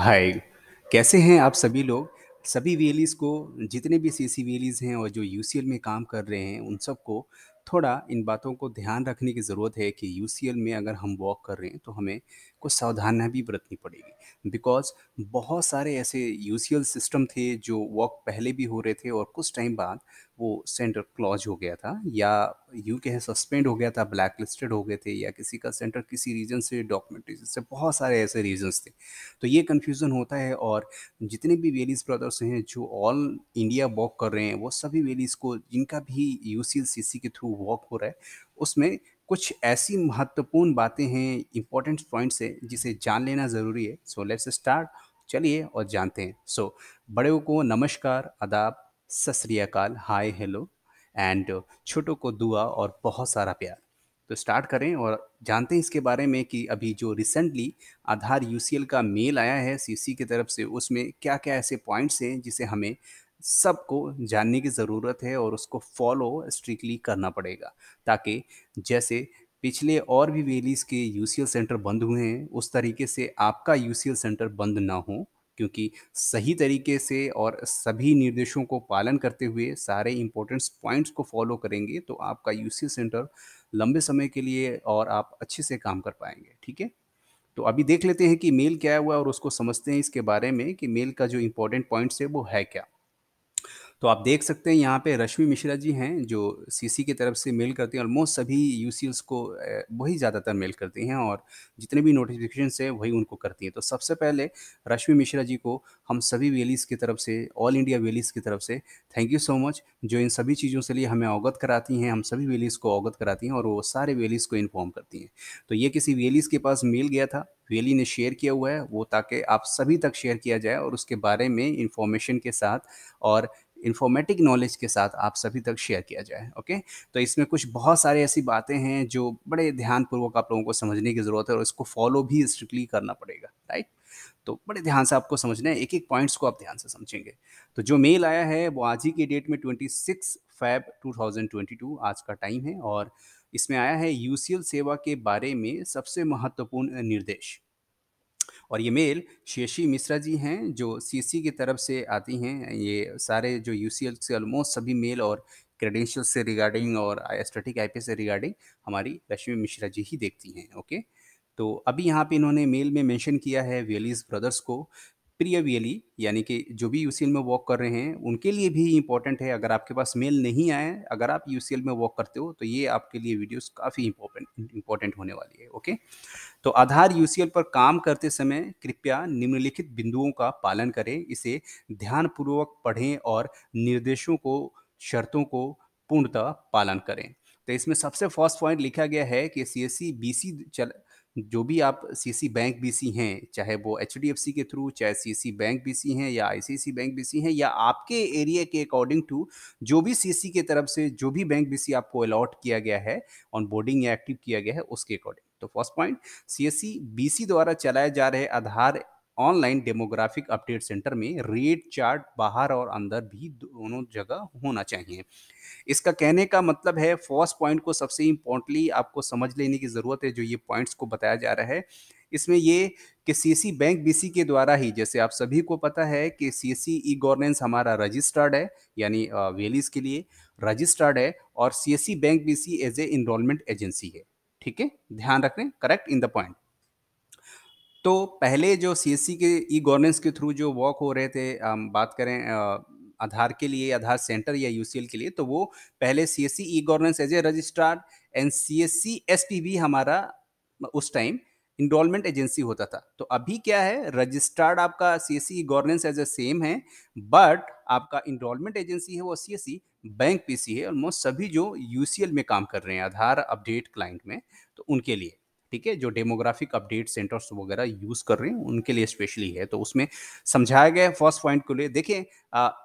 हाय कैसे हैं आप सभी लोग? सभी वी को जितने भी सी सी हैं और जो यू में काम कर रहे हैं उन सबको थोड़ा इन बातों को ध्यान रखने की ज़रूरत है कि यू में अगर हम वॉक कर रहे हैं तो हमें कुछ सावधानियाँ भी बरतनी पड़ेगी बिकॉज बहुत सारे ऐसे यूसीएल सिस्टम थे जो वॉक पहले भी हो रहे थे और कुछ टाइम बाद वो सेंटर क्लॉज हो गया था या यू के सस्पेंड हो गया था ब्लैक लिस्टेड हो गए थे या किसी का सेंटर किसी रीजन से डॉक्यूमेंटेशन से बहुत सारे ऐसे रीजन्स थे तो ये कन्फ्यूज़न होता है और जितने भी वेलीज ब्रदर्स हैं जो ऑल इंडिया वॉक कर रहे हैं वो सभी वेलीज को जिनका भी यू सी के थ्रू वॉक हो रहा है उसमें कुछ ऐसी महत्वपूर्ण बातें हैं इंपॉर्टेंट पॉइंट्स है जिसे जान लेना ज़रूरी है सो लेट्स स्टार्ट चलिए और जानते हैं सो so, बड़े को नमस्कार अदाब सत हाय हेलो एंड छोटों को दुआ और बहुत सारा प्यार तो स्टार्ट करें और जानते हैं इसके बारे में कि अभी जो रिसेंटली आधार यूसीएल का मेल आया है सीसी की तरफ से उसमें क्या क्या ऐसे पॉइंट्स हैं जिसे हमें सबको जानने की ज़रूरत है और उसको फॉलो स्ट्रिक्टली करना पड़ेगा ताकि जैसे पिछले और भी वेलीस के यू सेंटर बंद हुए हैं उस तरीके से आपका यू सेंटर बंद ना हो क्योंकि सही तरीके से और सभी निर्देशों को पालन करते हुए सारे इम्पोर्टेंट्स पॉइंट्स को फॉलो करेंगे तो आपका यू सेंटर लंबे समय के लिए और आप अच्छे से काम कर पाएंगे ठीक है तो अभी देख लेते हैं कि मेल क्या हुआ और उसको समझते हैं इसके बारे में कि मेल का जो इम्पोर्टेंट पॉइंट्स है वो है क्या तो आप देख सकते हैं यहाँ पे रश्मि मिश्रा जी हैं जो सीसी की तरफ से मेल करती हैं ऑलमोस्ट सभी यू को वही ज़्यादातर मेल करती हैं और जितने भी नोटिफिकेशन है वही उनको करती हैं तो सबसे पहले रश्मि मिश्रा जी को हम सभी वेलीस की तरफ से ऑल इंडिया वेलीस की तरफ से थैंक यू सो मच जो इन सभी चीज़ों से लिए हमें अवगत कराती हैं हम सभी वेलीस को अवगत कराती हैं और वो सारे वेलीस को इन्फॉर्म करती हैं तो ये किसी वेलीस के पास मेल गया था वेली e ने शेयर किया हुआ है वो ताकि आप सभी तक शेयर किया जाए और उसके बारे में इंफॉर्मेशन के साथ और इन्फॉर्मेटिक नॉलेज के साथ आप सभी तक शेयर किया जाए ओके तो इसमें कुछ बहुत सारे ऐसी बातें हैं जो बड़े ध्यानपूर्वक आप लोगों को समझने की ज़रूरत है और इसको फॉलो भी स्ट्रिक्टली करना पड़ेगा राइट तो बड़े ध्यान से आपको समझना है एक एक पॉइंट्स को आप ध्यान से समझेंगे तो जो मेल आया है वो आज ही के डेट में ट्वेंटी सिक्स फैब टू आज का टाइम है और इसमें आया है यू सेवा के बारे में सबसे महत्वपूर्ण निर्देश और ये मेल शेषी मिश्रा जी हैं जो सी की तरफ से आती हैं ये सारे जो यू सी से ऑलमोस्ट सभी मेल और क्रेडेंशियल से रिगार्डिंग और एस्टेटिक आई से रिगार्डिंग हमारी रश्मि मिश्रा जी ही देखती हैं ओके तो अभी यहाँ पे इन्होंने मेल में मेंशन किया है वेलीज ब्रदर्स को वियली यानी कि जो भी यू में वॉक कर रहे हैं उनके लिए भी इंपॉर्टेंट है अगर आपके पास मेल नहीं आए अगर आप यू में वॉक करते हो तो ये आपके लिए वीडियोस काफ़ी इंपॉर्टेंट इंपॉर्टेंट होने वाली है ओके तो आधार यू पर काम करते समय कृपया निम्नलिखित बिंदुओं का पालन करें इसे ध्यानपूर्वक पढ़ें और निर्देशों को शर्तों को पूर्णतः पालन करें तो इसमें सबसे फर्स्ट पॉइंट लिखा गया है कि सी एस सी बी सी चल जो भी आप सीसी बैंक बीसी हैं चाहे वो एच के थ्रू चाहे सीसी बैंक बीसी हैं या आईसीसी बैंक बीसी हैं या आपके एरिया के अकॉर्डिंग टू जो भी सीसी के तरफ से जो भी बैंक बीसी आपको अलॉट किया गया है ऑन बोर्डिंग या एक्टिव किया गया है उसके अकॉर्डिंग तो first point C C S B C द्वारा चलाए जा रहे Aadhaar online demographic update centre में रेट चार्ट बाहर और अंदर भी दोनों जगह होना चाहिए इसका कहने का मतलब है फर्स्ट पॉइंट को सबसे इम्पोर्टली आपको समझ लेने की ज़रूरत है जो ये पॉइंट्स को बताया जा रहा है इसमें ये कि सीसी बैंक बीसी के द्वारा ही जैसे आप सभी को पता है कि सीसी ई गवर्नेंस हमारा रजिस्टर्ड है यानी वेलीज e के लिए रजिस्टर्ड है और CSC bank BC as a enrolment agency है ठीक है ध्यान रख रहे करेक्ट इन द पॉइंट तो पहले जो सी के ई गवर्नेंस के थ्रू जो वॉक हो रहे थे हम बात करें आधार के लिए आधार सेंटर या एल के लिए तो वो पहले C C E governance as a registrar and C C S S P भी हमारा उस टाइम इंडोलमेंट एजेंसी होता था तो अभी क्या है रजिस्टर्ड आपका C S C governance as a same है बट आपका इंडोलमेंट एजेंसी है वो C S C bank P C है ऑलमोस्ट सभी जो यू सी एल में काम कर रहे हैं आधार अपडेट क्लाइंट में तो उनके लिए ठीक है जो डेमोग्राफिक अपडेट सेंटर्स वगैरह यूज कर रहे हैं उनके लिए स्पेशली है तो उसमें समझाया गया फर्स्ट पॉइंट को लिए देखें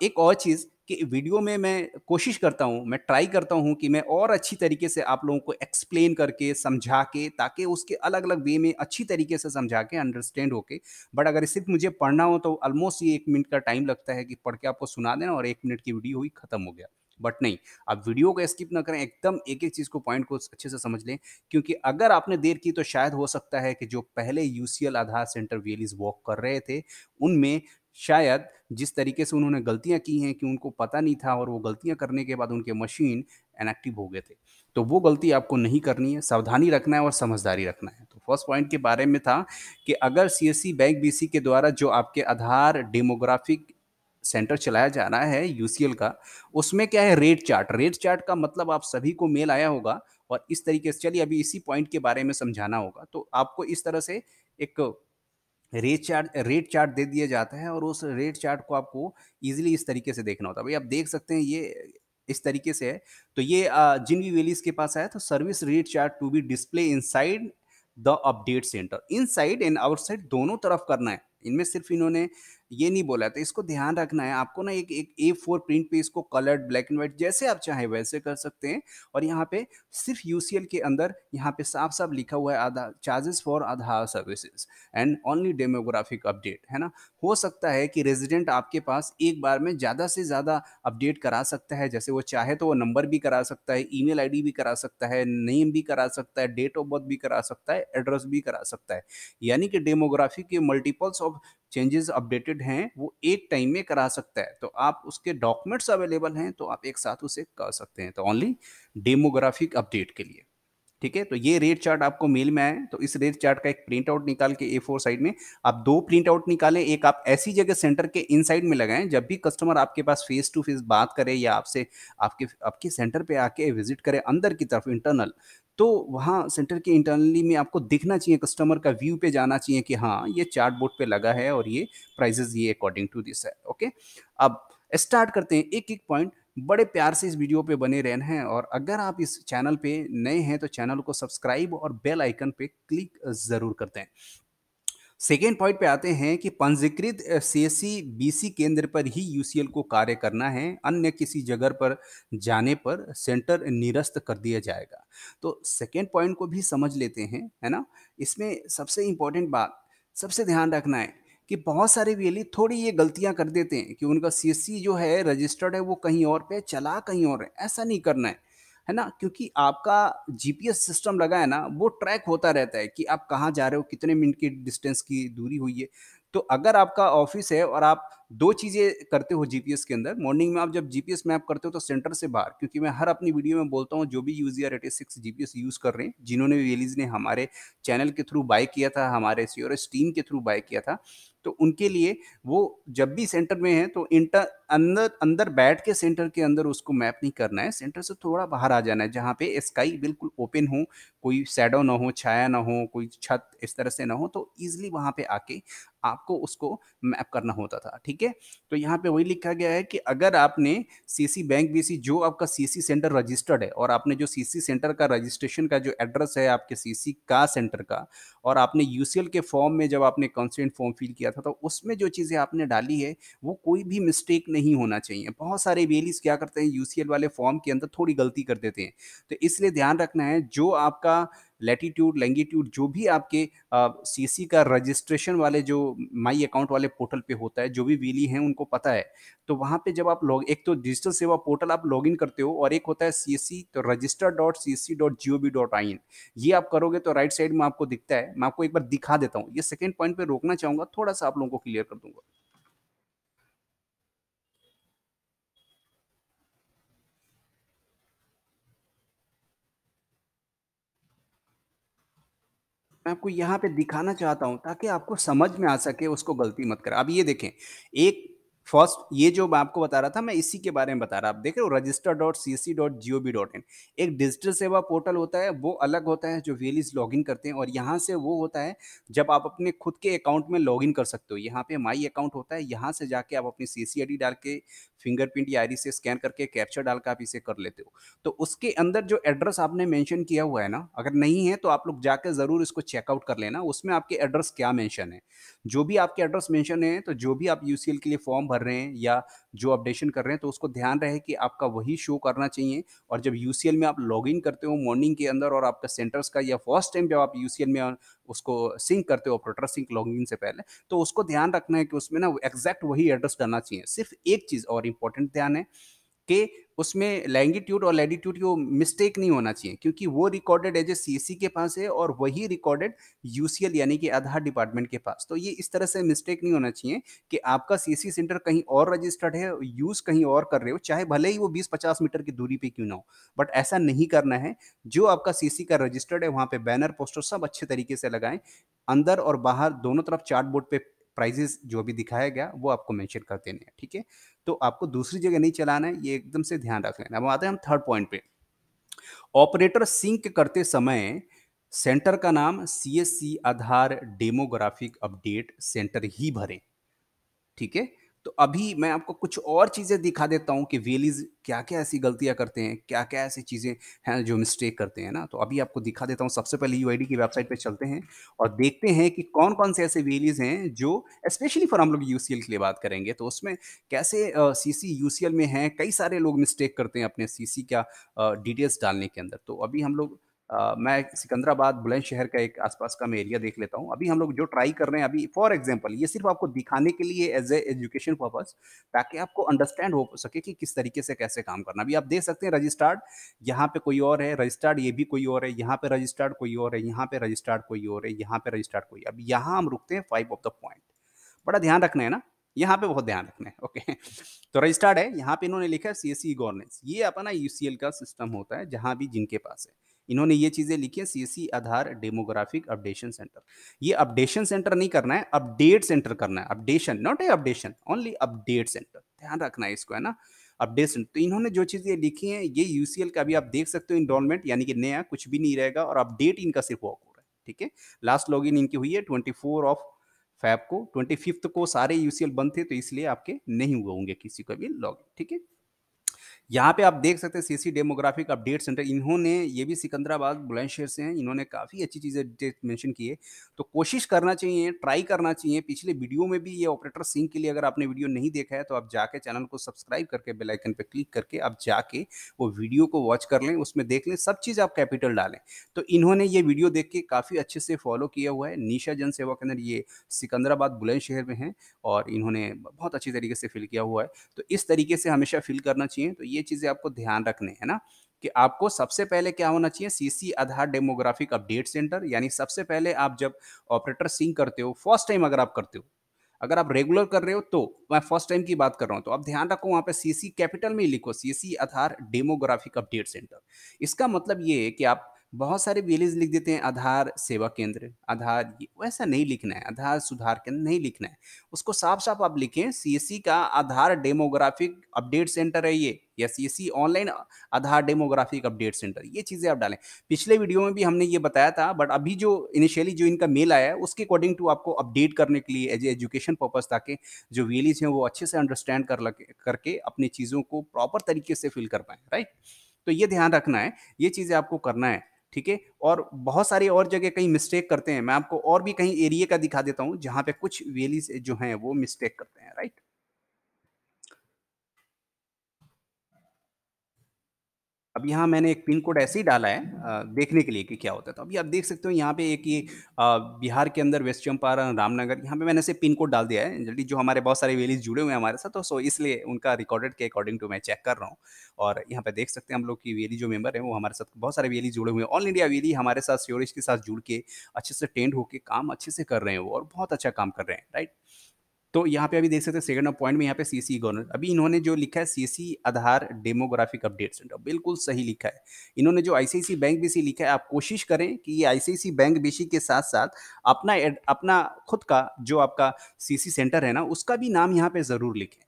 एक और चीज़ कि वीडियो में मैं कोशिश करता हूँ मैं ट्राई करता हूँ कि मैं और अच्छी तरीके से आप लोगों को एक्सप्लेन करके समझा के ताकि उसके अलग अलग वे में अच्छी तरीके से समझा के अंडरस्टैंड होके बट अगर सिर्फ मुझे पढ़ना हो तो ऑलमोस्ट ये एक मिनट का टाइम लगता है कि पढ़ के आपको सुना देना और एक मिनट की वीडियो ही खत्म हो गया बट नहीं आप वीडियो को स्किप ना करें एकदम एक एक चीज़ को पॉइंट को अच्छे से समझ लें क्योंकि अगर आपने देर की तो शायद हो सकता है कि जो पहले UCL Aadhaar centre VLEs work कर रहे थे उनमें शायद जिस तरीके से उन्होंने गलतियां की हैं कि उनको पता नहीं था और वो गलतियां करने के बाद उनके मशीन इनएक्टिव हो गए थे तो वो गलती आपको नहीं करनी है सावधानी रखना है और समझदारी रखना है तो फर्स्ट पॉइंट के बारे में था कि अगर सी बैंक बीसी के द्वारा जो आपके आधार डेमोग्राफिक सेंटर चलाया जा रहा है यूसीएल का उसमें क्या है रेट चार्ट रेट चार्ट का मतलब आप सभी को मेल आया होगा और इस तरीके से चलिए अभी इसी पॉइंट के बारे में समझाना होगा तो आपको इस तरह से एक रेट चार्ट रेट चार्ट दे दिया जाता है और उस रेट चार्ट को आपको इजीली इस तरीके से देखना होता है भाई आप देख सकते हैं ये इस तरीके से है तो ये जिन भी वेलीज के पास आया तो service rate chart to be display side the update centre side and outside दोनों तरफ करना है इनमें सिर्फ इन्होंने ये नहीं बोला तो इसको ध्यान रखना है आपको ना एक एक ए फोर प्रिंट पे इसको कलर्ड ब्लैक एंड व्हाइट जैसे आप चाहें वैसे कर सकते हैं और यहाँ पे सिर्फ यू के अंदर यहाँ पे साफ साफ लिखा हुआ है आधा charges for Aadhaar services and only demographic update है ना हो सकता है कि रेजिडेंट आपके पास एक बार में ज़्यादा से ज़्यादा अपडेट करा सकता है जैसे वो चाहे तो वो नंबर भी करा सकता है ईमेल आईडी भी करा सकता है नेम भी करा सकता है डेट ऑफ बर्थ भी करा सकता है एड्रेस भी करा सकता है यानी कि डेमोग्राफी के मल्टीपल्स ऑफ चेंजेस अपडेटेड हैं वो एक टाइम में करा सकता है तो आप उसके डॉक्यूमेंट्स अवेलेबल हैं तो आप एक साथ उसे कर सकते हैं तो ओनली डेमोग्राफिक अपडेट के लिए ठीक है तो ये रेट चार्ट आपको मेल में आए तो इस रेट चार्ट का एक प्रिंट आउट निकाल के ए फोर साइड में आप दो प्रिंट आउट निकालें एक आप ऐसी जगह सेंटर के इन साइड में लगाएं जब भी कस्टमर आपके पास फेस टू फेस बात करे या आपसे आपके आपके सेंटर पे आके विजिट करे अंदर की तरफ इंटरनल तो वहाँ सेंटर के इंटरनली में आपको दिखना चाहिए कस्टमर का व्यू पे जाना चाहिए कि हाँ ये चार्ट बोर्ड पे लगा है और ये प्राइजेस ये अकॉर्डिंग टू दिस है ओके अब स्टार्ट करते हैं एक एक पॉइंट बड़े प्यार से इस वीडियो पे बने रहने हैं और अगर आप इस चैनल पे नए हैं तो चैनल को सब्सक्राइब और बेल आइकन पे क्लिक ज़रूर करते हैं सेकेंड पॉइंट पे आते हैं कि पंजीकृत सीएससी बीसी केंद्र पर ही यूसीएल को कार्य करना है अन्य किसी जगह पर जाने पर सेंटर निरस्त कर दिया जाएगा तो सेकेंड पॉइंट को भी समझ लेते हैं है ना इसमें सबसे इम्पोर्टेंट बात सबसे ध्यान रखना है कि बहुत सारे वीएलई थोड़ी ये गलतियां कर देते हैं कि उनका सीएससी जो है रजिस्टर्ड है वो कहीं और पे चला कहीं और है ऐसा नहीं करना है है ना क्योंकि आपका जीपीएस सिस्टम लगा है ना वो ट्रैक होता रहता है कि आप कहाँ जा रहे हो कितने मिनट की डिस्टेंस की दूरी हुई है तो अगर आपका ऑफिस है और आप दो चीज़ें करते हो जीपीएस के अंदर मॉर्निंग में आप जब जी मैप करते हो तो सेंटर से बाहर क्योंकि मैं हर अपनी वीडियो में बोलता हूँ जो भी यूज या रेटे सिक्स यूज़ कर रहे हैं जिन्होंने वेलीज ने हमारे चैनल के थ्रू बाय किया था हमारे सीओरएस टीम के थ्रू बाय किया था तो उनके लिए वो जब भी सेंटर में है तो इंटर अंदर अंदर बैठ के सेंटर के अंदर उसको मैप नहीं करना है सेंटर से थोड़ा बाहर आ जाना है जहाँ पे स्काई बिल्कुल ओपन हो कोई सैडो ना हो छाया ना हो कोई छत इस तरह से ना हो तो ईजिली वहाँ पे आके आपको उसको मैप करना होता था ठीक है ठीक है तो यहाँ पे वही लिखा गया है कि अगर आपने सीसी बैंक बीसी जो आपका सीसी सेंटर रजिस्टर्ड है और आपने जो सीसी सेंटर का रजिस्ट्रेशन का जो एड्रेस है आपके सीसी का सेंटर का और आपने यूसीएल के फॉर्म में जब आपने कंसेंट फॉर्म फिल किया था तो उसमें जो चीज़ें आपने डाली है वो कोई भी मिस्टेक नहीं होना चाहिए बहुत सारे बेलीस क्या करते हैं यूसीएल वाले फॉर्म के अंदर थोड़ी गलती कर देते हैं तो इसलिए ध्यान रखना है जो आपका लेटीट्यूड लेंगीट्यूड जो भी आपके सी सी का रजिस्ट्रेशन वाले जो माई अकाउंट वाले पोर्टल पे होता है जो भी वीली हैं उनको पता है तो वहाँ पे जब आप लॉग एक तो डिजिटल सेवा पोर्टल आप लॉग इन करते हो और एक होता है सी एस सी तो register dot C S C dot G O V dot I N ये आप करोगे तो राइट साइड में आपको दिखता है मैं आपको एक बार दिखा देता हूँ ये सेकेंड पॉइंट पर रोकना चाहूँगा थोड़ा सा आप लोगों को क्लियर कर दूंगा मैं आपको यहाँ पे दिखाना चाहता हूँ ताकि आपको समझ में आ सके उसको गलती मत करें अब ये देखें एक फर्स्ट ये जो मैं आपको बता रहा था मैं इसी के बारे में बता रहा आप देख रहे हो register dot C C dot G O V dot in एक डिजिटल सेवा पोर्टल होता है वो अलग होता है जो वेलीज लॉग इन करते हैं और यहाँ से वो होता है जब आप अपने खुद के अकाउंट में लॉग इन कर सकते हो यहाँ पे माई अकाउंट होता है यहाँ से जाके आप अपनी सी सी आई डी डाल के फिंगरप्रिंट या आई से स्कैन करके कैप्चर डाल के आप इसे कर लेते हो तो उसके अंदर जो एड्रेस आपने मैंशन किया हुआ है ना अगर नहीं है तो आप लोग जाकर ज़रूर इसको चेकआउट कर लेना उसमें आपके एड्रेस क्या मैंशन है जो भी आपके एड्रेस मैंशन है तो जो भी आप यू के लिए फॉर्म भर रहे हैं या जो अपडेशन कर रहे हैं तो उसको ध्यान रहे कि आपका वही शो करना चाहिए और जब यू में आप लॉग इन करते हो मॉर्निंग के अंदर और आपका सेंटर्स का या फर्स्ट टाइम जब आप यू में उसको सिंक करते हो ऑपरेटर सिंक लॉग इन से पहले तो उसको ध्यान रखना है कि उसमें ना एग्जैक्ट वही एड्रेस करना चाहिए सिर्फ एक चीज़ और इम्पोर्टेंट ध्यान है के उसमें लैंगिट्यूड और लैटिट्यूड को मिस्टेक नहीं होना चाहिए क्योंकि वो रिकॉर्डेड एज ए सी के पास है और वही रिकॉर्डेड यूसीएल यानी कि आधार डिपार्टमेंट के पास तो ये इस तरह से मिस्टेक नहीं होना चाहिए कि आपका सी सेंटर e कहीं और रजिस्टर्ड है यूज कहीं और कर रहे हो चाहे भले ही वो बीस पचास मीटर की दूरी पर क्यों ना हो बट ऐसा नहीं करना है जो आपका सी e का रजिस्टर्ड है वहाँ पे बैनर पोस्टर सब अच्छे तरीके से लगाएं अंदर और बाहर दोनों तरफ चार्ट बोर्ड पर प्राइजेस जो भी दिखाया गया वो आपको मैंशन कर देने हैं ठीक है तो आपको दूसरी जगह नहीं चलाना है ये एकदम से ध्यान रख लेना अब आते हैं हम थर्ड पॉइंट पे ऑपरेटर सिंक करते समय सेंटर का नाम C Aadhaar demographic update centre ही भरें ठीक है तो अभी मैं आपको कुछ और चीज़ें दिखा देता हूँ कि वेलीज क्या क्या ऐसी गलतियाँ करते हैं क्या क्या ऐसी चीज़ें हैं जो मिस्टेक करते हैं ना तो अभी आपको दिखा देता हूँ सबसे पहले यू की वेबसाइट पर चलते हैं और देखते हैं कि कौन कौन से ऐसे वेलीज हैं जो स्पेशली फॉर हम लोग यू के लिए बात करेंगे तो उसमें कैसे सी सी में हैं कई सारे लोग मिस्टेक करते हैं अपने सी का डिटेल्स डालने के अंदर तो अभी हम लोग मैं सिकंदराबाद बुलंदशहर का एक आसपास का मैं एरिया देख लेता हूँ अभी हम लोग जो ट्राई कर रहे हैं अभी फॉर एग्जांपल ये सिर्फ आपको दिखाने के लिए एज ए एजुकेशन पर्पज ताकि आपको अंडरस्टैंड हो सके कि किस तरीके से कैसे काम करना अभी आप देख सकते हैं रजिस्टर्ड यहाँ पे कोई और है रजिस्टर्ड ये भी कोई और है यहाँ पे रजिस्टर्ड कोई और है यहाँ पे रजिस्टर्ड कोई और है यहाँ पे रजिस्टर्ड कोई अब यहाँ हम रुकते हैं फाइव ऑफ द पॉइंट बड़ा ध्यान रखना है ना यहाँ पे बहुत ध्यान रखना है ओके तो रजिस्टर्ड है यहाँ पे इन्होंने लिखा है सी एस e ये अपना यू का सिस्टम होता है जहाँ भी जिनके पास है इन्होंने ये चीज़ें लिखी है CSC e Aadhaar demographic updation centre ये अपडेशन सेंटर नहीं करना है अपडेट सेंटर करना है updation not a updation only update centre ध्यान रखना है इसको है ना अपडेट सेंटर तो इन्होंने जो चीज़ें लिखी हैं ये यूसीएल का अभी आप देख सकते हो इनरोलमेंट यानी कि नया कुछ भी नहीं रहेगा और अपडेट इनका सिर्फ वॉक हो रहा है ठीक है लास्ट लॉग इन इनकी हुई है ट्वेंटी फोर ऑफ फैब को ट्वेंटी फिफ्थ को सारे यूसीएल बंद थे तो इसलिए आपके नहीं हुए होंगे किसी का भी लॉग ठीक है यहाँ पे आप देख सकते हैं सीसी डेमोग्राफिक अपडेट सेंटर इन्होंने ये भी सिकंदराबाद बुलंदशहर से हैं इन्होंने काफ़ी अच्छी चीज़ें मेंशन की है तो कोशिश करना चाहिए ट्राई करना चाहिए पिछले वीडियो में भी ये ऑपरेटर सिंह के लिए अगर आपने वीडियो नहीं देखा है तो आप जाके चैनल को सब्सक्राइब करके बेलाइकन पर क्लिक करके आप जाके वो वीडियो को वॉच कर लें उसमें देख लें सब चीज़ आप कैपिटल डालें तो इन्होंने ये वीडियो देख के काफ़ी अच्छे से फॉलो किया हुआ है निशा जन सेवा केंद्र ये सिकंदराबाद बुलंदशहर में है और इन्होंने बहुत अच्छी तरीके से फिल किया हुआ है तो इस तरीके से हमेशा फिल करना चाहिए तो ये चीज़ें आपको ध्यान रखने है ना कि आपको सबसे पहले क्या होना चाहिए CC Aadhaar demographic update centre यानी सबसे पहले आप जब ऑपरेटर सिंक करते हो फर्स्ट टाइम अगर आप करते हो अगर आप रेगुलर कर रहे हो तो मैं फर्स्ट टाइम की बात कर रहा हूँ तो आप ध्यान रखो वहाँ पे सीसी कैपिटल में लिखो CC Aadhaar demographic update centre इसका मतलब ये है कि आप बहुत सारे विलेज लिख देते हैं आधार सेवा केंद्र आधार ये वैसा नहीं लिखना है आधार सुधार केंद्र नहीं लिखना है उसको साफ साफ आप लिखें सी e का आधार डेमोग्राफिक अपडेट सेंटर है ये या C online e Aadhaar demographic update centre ये चीज़ें आप डालें पिछले वीडियो में भी हमने ये बताया था बट अभी जो इनिशियली जो इनका मेल आया है उसके अकॉर्डिंग टू आपको अपडेट करने के लिए एज एजुकेशन पर्पज़ ताकि जो वीलीज हैं वो अच्छे से अंडरस्टैंड कर लगे करके अपनी चीज़ों को प्रॉपर तरीके से फिल कर पाएँ राइट तो ये ध्यान रखना है ये चीज़ें आपको करना है ठीक है और बहुत सारे और जगह कहीं मिस्टेक करते हैं मैं आपको और भी कहीं एरिया का दिखा देता हूँ जहाँ पे कुछ वेलीज जो हैं वो मिस्टेक करते हैं राइट अब यहाँ मैंने एक पिन कोड ऐसे ही डाला है देखने के लिए कि क्या होता है तो अभी आप देख सकते हो यहाँ पे एक ही बिहार के अंदर वेस्ट चंपारण रामनगर यहाँ पे मैंने ऐसे पिन कोड डाल दिया है जल्दी जो हमारे बहुत सारे वेलीज जुड़े हुए हैं हमारे साथ तो सो इसलिए उनका रिकॉर्डेड के अकॉर्डिंग टू मैं चेक कर रहा हूँ और यहाँ पे देख सकते हैं हम लोग की वेली जो मेंबर है वो हमारे साथ बहुत सारे वेली जुड़े हुए हैं ऑल इंडिया वेली हमारे साथ स्योरेज के साथ जुड़ के अच्छे से टेंड होकर काम अच्छे से कर रहे हैं वो और बहुत अच्छा काम कर रहे हैं राइट तो यहाँ पे अभी देख सकते हैं सेकंड पॉइंट में यहाँ पे सीसी गवर्नर अभी इन्होंने जो लिखा है CC Aadhaar demographic update centre बिल्कुल सही लिखा है इन्होंने जो आईसीआईसी बैंक बीसी लिखा है आप कोशिश करें कि ये आईसीआईसी बैंक बीसी के साथ साथ अपना अपना खुद का जो आपका सीसी सेंटर है ना उसका भी नाम यहाँ पे जरूर लिखें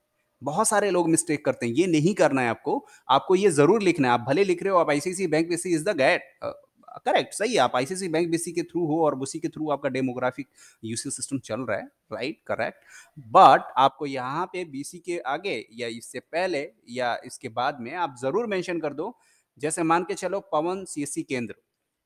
बहुत सारे लोग मिस्टेक करते हैं ये नहीं करना है आपको आपको ये जरूर लिखना है आप भले लिख रहे हो आप आईसीआईसी बैंक में से इज द गैट करेक्ट सही है आप आईसीआईसी बैंक बीसी के थ्रू हो और उसी के थ्रू आपका डेमोग्राफिक यूसी सिस्टम चल रहा है राइट करेक्ट बट आपको यहाँ पे बीसी के आगे या इससे पहले या इसके बाद में आप जरूर मेंशन कर दो जैसे मान के चलो पवन सी केंद्र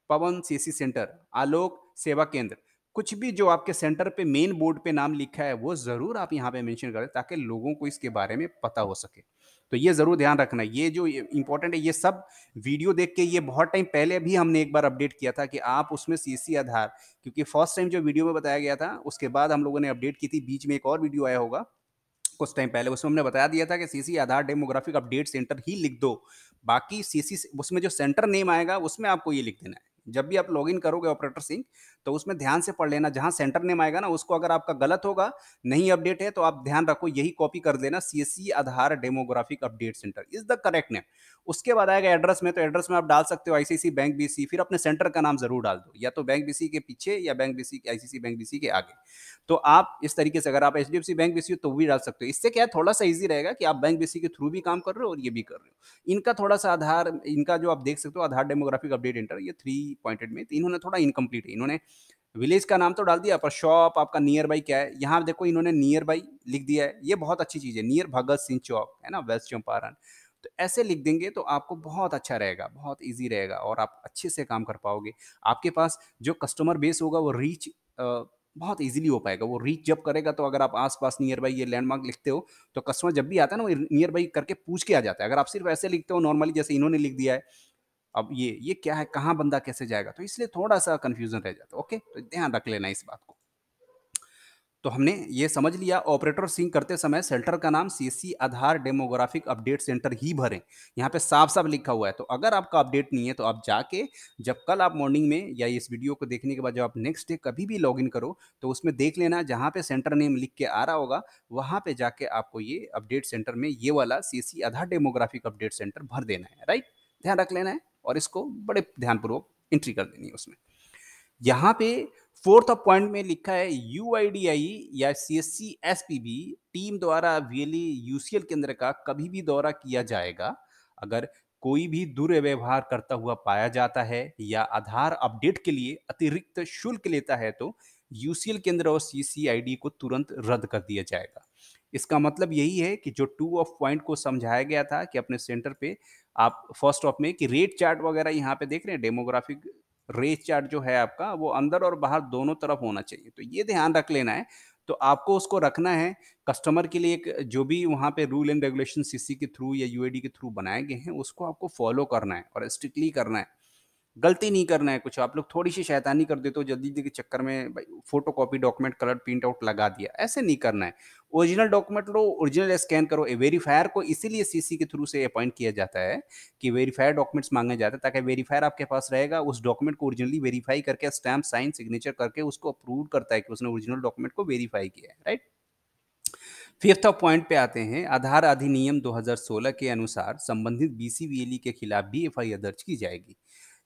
पवन सी सेंटर आलोक सेवा केंद्र कुछ भी जो आपके सेंटर पे मेन बोर्ड पे नाम लिखा है वो जरूर आप यहाँ पे मेंशन करें ताकि लोगों को इसके बारे में पता हो सके तो ये ज़रूर ध्यान रखना ये जो इंपॉर्टेंट है ये सब वीडियो देख के ये बहुत टाइम पहले भी हमने एक बार अपडेट किया था कि आप उसमें सी आधार क्योंकि फर्स्ट टाइम जो वीडियो में बताया गया था उसके बाद हम लोगों ने अपडेट की थी बीच में एक और वीडियो आया होगा कुछ टाइम पहले उसमें हमने बताया दिया था कि CC Aadhaar demographic update centre ही लिख दो बाकी सीसी उसमें जो सेंटर नेम आएगा उसमें आपको ये लिख देना है जब भी आप लॉग इन करोगे ऑपरेटर सिंह तो उसमें ध्यान से पढ़ लेना जहां सेंटर नेम आएगा ना उसको अगर आपका गलत होगा नहीं अपडेट है तो आप ध्यान रखो यही कॉपी कर देना C Aadhaar demographic update centre is the correct name उसके बाद आएगा एड्रेस में तो एड्रेस में आप डाल सकते हो आईसीसी बैंक बीसी फिर अपने सेंटर का नाम जरूर डाल दो या तो बैंक बीसी के पीछे या bank BC ICICI bank BC के आगे तो आप इस तरीके से अगर आप एच बैंक बीसी हो तो भी डाल सकते हो इससे क्या है थोड़ा सा ईजी रहेगा कि आप बैंक बीसी के थ्रू भी काम कर रहे हो और ये भी कर रहे हो इनका थोड़ा सा आधार इनका जो आप देख सकते हो आधार डेमोग्राफिक अपडेट इंटर ये थ्री पॉइंटेड में तो इन्होंने थोड़ा इनकम्प्लीट है इन्होंने विलेज का नाम तो डाल दिया पर शॉप आपका नियर बाई क्या है यहाँ देखो इन्होंने नियर बाई लिख दिया है ये बहुत अच्छी चीज़ है नियर भगत सिंह चौक है ना वेस्ट चंपारण तो ऐसे लिख देंगे तो आपको बहुत अच्छा रहेगा बहुत ईजी रहेगा और आप अच्छे से काम कर पाओगे आपके पास जो कस्टमर बेस होगा वो रीच बहुत इजीली हो पाएगा वो रीच जब करेगा तो अगर आप आसपास नियर बाई ये लैंडमार्क लिखते हो तो कस्टमर जब भी आता है ना वो नियर बाई करके पूछ के आ जाता है अगर आप सिर्फ ऐसे लिखते हो नॉर्मली जैसे इन्होंने लिख दिया है अब ये ये क्या है कहाँ बंदा कैसे जाएगा तो इसलिए थोड़ा सा कन्फ्यूजन रह जाता है ओके तो ध्यान रख लेना इस बात को तो हमने ये समझ लिया ऑपरेटर सिंह करते समय सेल्टर का नाम CC Aadhaar demographic update centre ही भरें यहाँ पे साफ साफ लिखा हुआ है तो अगर आपका अपडेट नहीं है तो आप जाके जब कल आप मॉर्निंग में या इस वीडियो को देखने के बाद जब आप नेक्स्ट डे कभी भी लॉगिन करो तो उसमें देख लेना जहाँ पे सेंटर नेम लिख के आ रहा होगा वहाँ पर जाके आपको ये अपडेट सेंटर में ये वाला C Aadhaar demographic update centre भर देना है राइट ध्यान रख लेना है और इसको बड़े ध्यानपूर्वक एंट्री कर देनी है उसमें यहाँ पे फोर्थ पॉइंट में लिखा है यू या C S C S P B team द्वारा वीएलई यूसीएल केंद्र का कभी भी दौरा किया जाएगा अगर कोई भी दुर्व्यवहार करता हुआ पाया जाता है या आधार अपडेट के लिए अतिरिक्त शुल्क लेता है तो यूसीएल केंद्र और सी सी आई डी को तुरंत रद्द कर दिया जाएगा इसका मतलब यही है कि जो टू ऑफ पॉइंट को समझाया गया था कि अपने सेंटर पे आप फर्स्ट ऑफ में कि रेट चार्ट वगैरह यहाँ पे देख रहे हैं डेमोग्राफिक रेट चार्ट जो है आपका वो अंदर और बाहर दोनों तरफ होना चाहिए तो ये ध्यान रख लेना है तो आपको उसको रखना है कस्टमर के लिए एक जो भी वहाँ पे रूल एंड रेगुलेशन सीसी के थ्रू या यूएडी के थ्रू बनाए गए हैं उसको आपको फॉलो करना है और स्ट्रिक्टली करना है गलती नहीं करना है कुछ आप लोग थोड़ी सी शैतानी कर देते हो जल्दी के चक्कर में photo copy document colour print out लगा दिया ऐसे नहीं करना है ओरिजिनल डॉक्यूमेंट लो ओरिजिनल स्कैन करो वेरीफायर को इसीलिए सीसी के थ्रू से अपॉइंट किया जाता है कि वेरीफायर डॉक्यूमेंट्स मांगे जाते हैं ताकि वेरीफायर आपके पास रहेगा उस डॉक्यूमेंट को ओरिजिनली वेरीफाई करके स्टैम्प साइन सिग्नेचर करके उसको अप्रूव करता है कि उसने ओरिजिनल डॉक्यूमेंट को वेरीफाई किया है राइट फिफ्थ पॉइंट पे आते हैं आधार अधिनियम 2016 के अनुसार संबंधित बीसीवीएलई e के खिलाफ भी एफआईआर दर्ज की जाएगी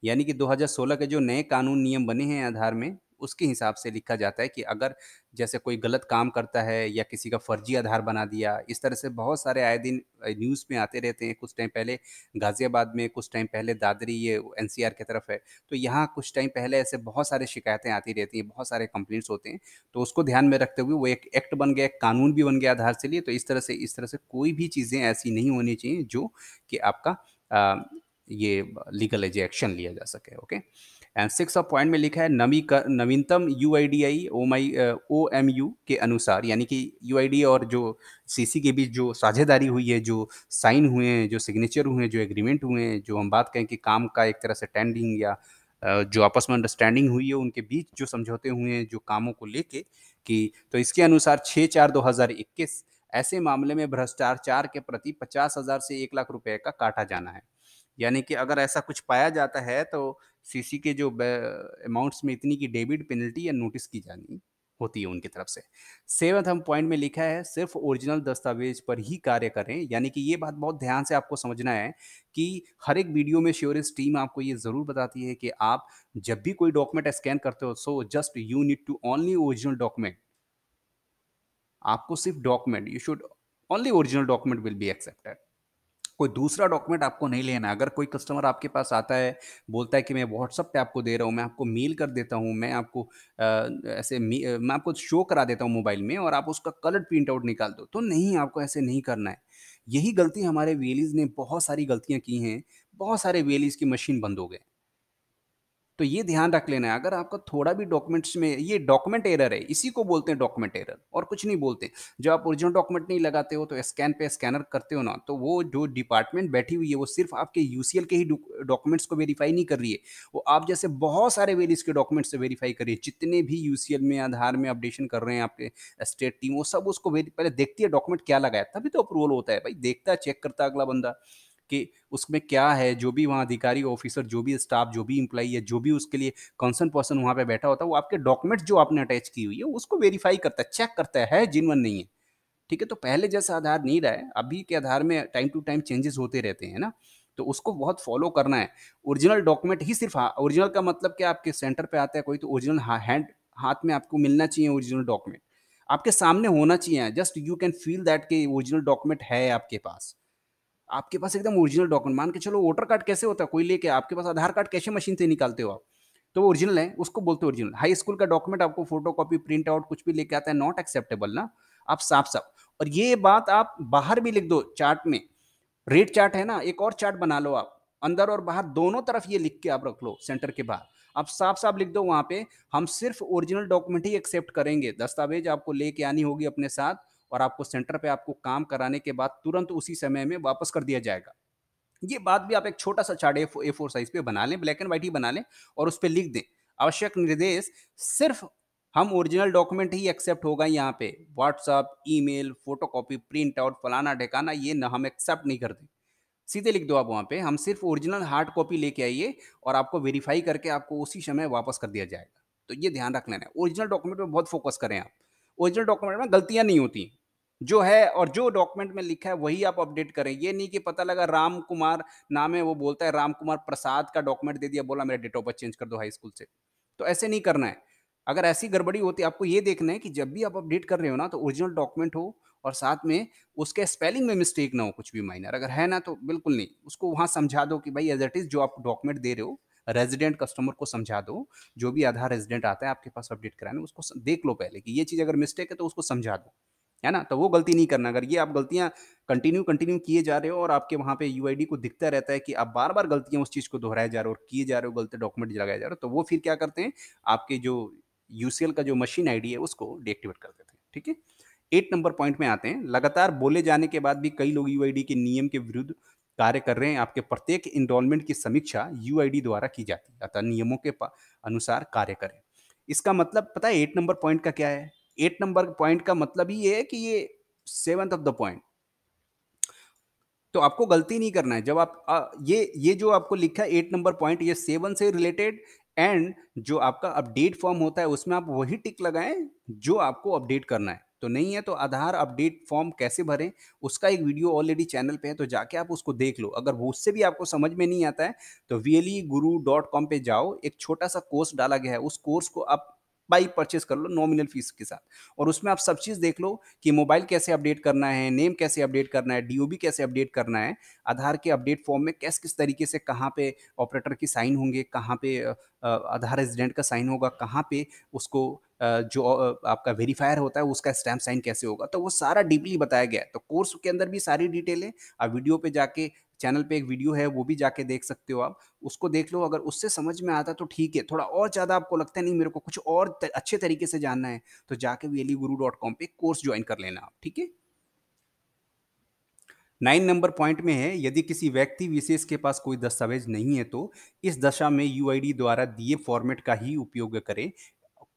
यानी कि 2016 के जो नए कानून नियम बने हैं आधार में उसके हिसाब से लिखा जाता है कि अगर जैसे कोई गलत काम करता है या किसी का फर्जी आधार बना दिया इस तरह से बहुत सारे आए दिन न्यूज़ में आते रहते हैं कुछ टाइम पहले गाज़ियाबाद में कुछ टाइम पहले दादरी ये एन की तरफ है तो यहाँ कुछ टाइम पहले ऐसे बहुत सारे शिकायतें आती रहती हैं बहुत सारे कंप्लेंट्स होते हैं तो उसको ध्यान में रखते हुए वो एक एक्ट बन गया एक कानून भी बन गया आधार से लिए तो इस तरह से इस तरह से कोई भी चीज़ें ऐसी नहीं होनी चाहिए जो कि आपका ये लीगल एज एक्शन लिया जा सके okay and six of point में लिखा है नवी कर, नवीनतम U I D I O my O M U के अनुसार यानी कि यू आई डी और जो सी सी के बीच जो साझेदारी हुई है जो साइन हुए हैं जो सिग्नेचर हुए हैं जो एग्रीमेंट हुए हैं जो हम बात करें कि काम का एक तरह से टेंडिंग या जो आपस में अंडरस्टैंडिंग हुई है उनके बीच जो समझौते हुए हैं जो कामों को लेके कि तो इसके अनुसार छः चार दो हज़ार इक्कीस ऐसे मामले में भ्रष्टाचार के प्रति पचास हज़ार से एक लाख रुपए का काटा जाना है यानी कि अगर ऐसा कुछ पाया जाता है तो सीसी के जो अमाउंट्स में इतनी की डेबिट पेनल्टी या नोटिस की जानी होती है उनकी तरफ से सेवन हम पॉइंट में लिखा है सिर्फ ओरिजिनल दस्तावेज पर ही कार्य करें यानी कि ये बात बहुत ध्यान से आपको समझना है कि हर एक वीडियो में श्योरेंस टीम आपको ये ज़रूर बताती है कि आप जब भी कोई डॉक्यूमेंट स्कैन करते हो so just you need to only original document आपको सिर्फ document you should only original document will be accepted कोई दूसरा डॉक्यूमेंट आपको नहीं लेना अगर कोई कस्टमर आपके पास आता है बोलता है कि मैं व्हाट्सअप पे आपको दे रहा हूँ मैं आपको मेल कर देता हूँ मैं आपको आ, ऐसे मैं आपको शो करा देता हूँ मोबाइल में और आप उसका कलर प्रिंट आउट निकाल दो तो नहीं आपको ऐसे नहीं करना है यही गलती हमारे वेलीज e ने बहुत सारी गलतियाँ की हैं बहुत सारे वेलीज e की मशीन बंद हो गए तो ये ध्यान रख लेना है अगर आपका थोड़ा भी डॉक्यूमेंट्स में ये डॉक्यूमेंट एरर है इसी को बोलते हैं डॉक्यूमेंट एरर और कुछ नहीं बोलते जब आप ओरिजिनल डॉक्यूमेंट नहीं लगाते हो तो स्कैन पे स्कैनर करते हो ना तो वो जो डिपार्टमेंट बैठी हुई है वो सिर्फ आपके यू के ही डॉक्यूमेंट्स को वेरीफाई नहीं कर रही है वो आप जैसे बहुत सारे वेरीज के डॉक्यूमेंट्स से वेरीफाई करिए जितने भी यू में आधार में अपडेशन कर रहे हैं आपके स्टेट टीम वो सब उसको पहले देखती है डॉक्यूमेंट क्या लगाया तभी तो अप्रूवल होता है भाई देखता है चेक करता अगला बंदा कि उसमें क्या है जो भी वहाँ अधिकारी ऑफिसर जो भी स्टाफ जो भी इम्प्लाई है जो भी उसके लिए कंसर्न पर्सन वहाँ पे बैठा होता है वो आपके डॉक्यूमेंट्स जो आपने अटैच की हुई है उसको वेरीफाई करता है चेक करता है जिनवन नहीं है ठीक है तो पहले जैसा आधार नहीं रहा है अभी के आधार में टाइम टू टाइम चेंजेस होते रहते हैं ना तो उसको बहुत फॉलो करना है ओरिजिनल डॉक्यूमेंट ही सिर्फ ओरिजिनल का मतलब क्या आपके सेंटर पे आता है कोई तो ओरिजिनल हैंड हाथ में आपको मिलना चाहिए ओरिजिनल डॉक्यूमेंट आपके सामने होना चाहिए just you can feel that कि ओरिजिनल डॉक्यूमेंट है आपके पास आपके पास एकदम ओरिजिनल डॉक्यूमेंट मान के चलो वोटर कार्ड कैसे होता है कोई लेके आपके पास आधार कार्ड कैसे मशीन से निकालते हो आप तो वो ओरिजिनल है उसको बोलते ओरिजिनल हाई स्कूल का डॉक्यूमेंट आपको फोटो कॉपी प्रिंट आउट कुछ भी लेके आता है नॉट एक्सेप्टेबल ना आप साफ साफ और ये बात आप बाहर भी लिख दो चार्ट में रेड चार्ट है ना एक और चार्ट बना लो आप अंदर और बाहर दोनों तरफ ये लिख के आप रख लो सेंटर के बाहर आप साफ साफ लिख दो वहाँ पे हम सिर्फ ओरिजिनल डॉक्यूमेंट ही एक्सेप्ट करेंगे दस्तावेज आपको लेके आनी होगी अपने साथ और आपको सेंटर पे आपको काम कराने के बाद तुरंत उसी समय में वापस कर दिया जाएगा ये बात भी आप एक छोटा सा चार्ट ए फोर साइज पे बना लें ब्लैक एंड व्हाइट ही बना लें और उस पर लिख दें आवश्यक निर्देश सिर्फ हम ओरिजिनल डॉक्यूमेंट ही एक्सेप्ट होगा यहाँ पे व्हाट्सअप ई फोटो कॉपी प्रिंट आउट फलाना ढेकाना ये ना हम एक्सेप्ट नहीं करते सीधे लिख दो आप वहाँ पे हम सिर्फ ओरिजिनल हार्ड कॉपी लेके आइए और आपको वेरीफाई करके आपको उसी समय वापस कर दिया जाएगा तो ये ध्यान रख लेना है ओरिजिनल डॉक्यूमेंट पर बहुत फोकस करें आप ओरिजिनल डॉक्यूमेंट में गलतियाँ नहीं होती जो है और जो डॉक्यूमेंट में लिखा है वही आप अपडेट करें ये नहीं कि पता लगा राम कुमार नाम है वो बोलता है राम कुमार प्रसाद का डॉक्यूमेंट दे दिया बोला मेरा डेट ऑफ बर्थ चेंज कर दो हाई स्कूल से तो ऐसे नहीं करना है अगर ऐसी गड़बड़ी होती है आपको ये देखना है कि जब भी आप अपडेट कर रहे हो ना तो ओरिजिनल डॉक्यूमेंट हो और साथ में उसके स्पेलिंग में मिस्टेक ना हो कुछ भी माइनर अगर है ना तो बिल्कुल नहीं उसको वहाँ समझा दो कि भाई एज इट इज़ जो आप डॉक्यूमेंट दे रहे हो रेजिडेंट कस्टमर को समझा दो जो भी आधार रेजिडेंट आता है आपके पास अपडेट कराने उसको देख लो पहले कि ये चीज़ अगर मिस्टेक है तो उसको समझा दो है ना तो वो गलती नहीं करना अगर ये आप गलतियां कंटिन्यू कंटिन्यू किए जा रहे हो और आपके वहाँ पे यू को दिखता रहता है कि आप बार बार गलतियां उस चीज़ को दोहराए जा रहे हो और किए जा रहे हो गलत डॉक्यूमेंट लगाए जा रहे हो तो वो फिर क्या करते हैं आपके जो यूसीएल का जो मशीन आई है उसको डिएक्टिवेट कर देते हैं ठीक है एट नंबर पॉइंट में आते हैं लगातार बोले जाने के बाद भी कई लोग यू के नियम के विरुद्ध कार्य कर रहे हैं आपके प्रत्येक इनरोलमेंट की समीक्षा यू द्वारा की जाती है अतः नियमों के अनुसार कार्य करें इसका मतलब पता है एट नंबर पॉइंट का क्या है एट नंबर पॉइंट का मतलब ही ये है कि ये सेवंथ ऑफ द पॉइंट तो आपको गलती नहीं करना है जब आप आ, ये ये जो आपको लिखा है एट नंबर पॉइंट ये सेवन से रिलेटेड एंड जो आपका अपडेट फॉर्म होता है उसमें आप वही टिक लगाएं जो आपको अपडेट करना है तो नहीं है तो आधार अपडेट फॉर्म कैसे भरें उसका एक वीडियो ऑलरेडी चैनल पे है तो जाके आप उसको देख लो अगर वो उससे भी आपको समझ में नहीं आता है तो वी गुरु e जाओ एक छोटा सा कोर्स डाला गया है उस कोर्स को आप बाइक परचेस कर लो नॉमिनल फीस के साथ और उसमें आप सब चीज़ देख लो कि मोबाइल कैसे अपडेट करना है नेम कैसे अपडेट करना है डी कैसे अपडेट करना है आधार के अपडेट फॉर्म में कैस किस तरीके से कहाँ पे ऑपरेटर की साइन होंगे कहाँ पे आधार रेजिडेंट का साइन होगा कहाँ पे उसको जो आपका वेरीफायर होता है उसका स्टैम्प साइन कैसे होगा तो वो सारा डीपली बताया गया है तो कोर्स के अंदर भी सारी डिटेल है आप वीडियो पे जाके चैनल पे एक वीडियो है वो भी जाके देख सकते हो आप उसको देख लो अगर उससे समझ में आता तो ठीक है थोड़ा और ज़्यादा आपको लगता है नहीं मेरे को कुछ और तर, अच्छे तरीके से जानना है तो जाके वीएली गुरु डॉट कॉम पर कोर्स ज्वाइन कर लेना आप ठीक है नाइन नंबर पॉइंट में है यदि किसी व्यक्ति विशेष के पास कोई दस्तावेज नहीं है तो इस दशा में यू द्वारा दिए फॉर्मेट का ही उपयोग करें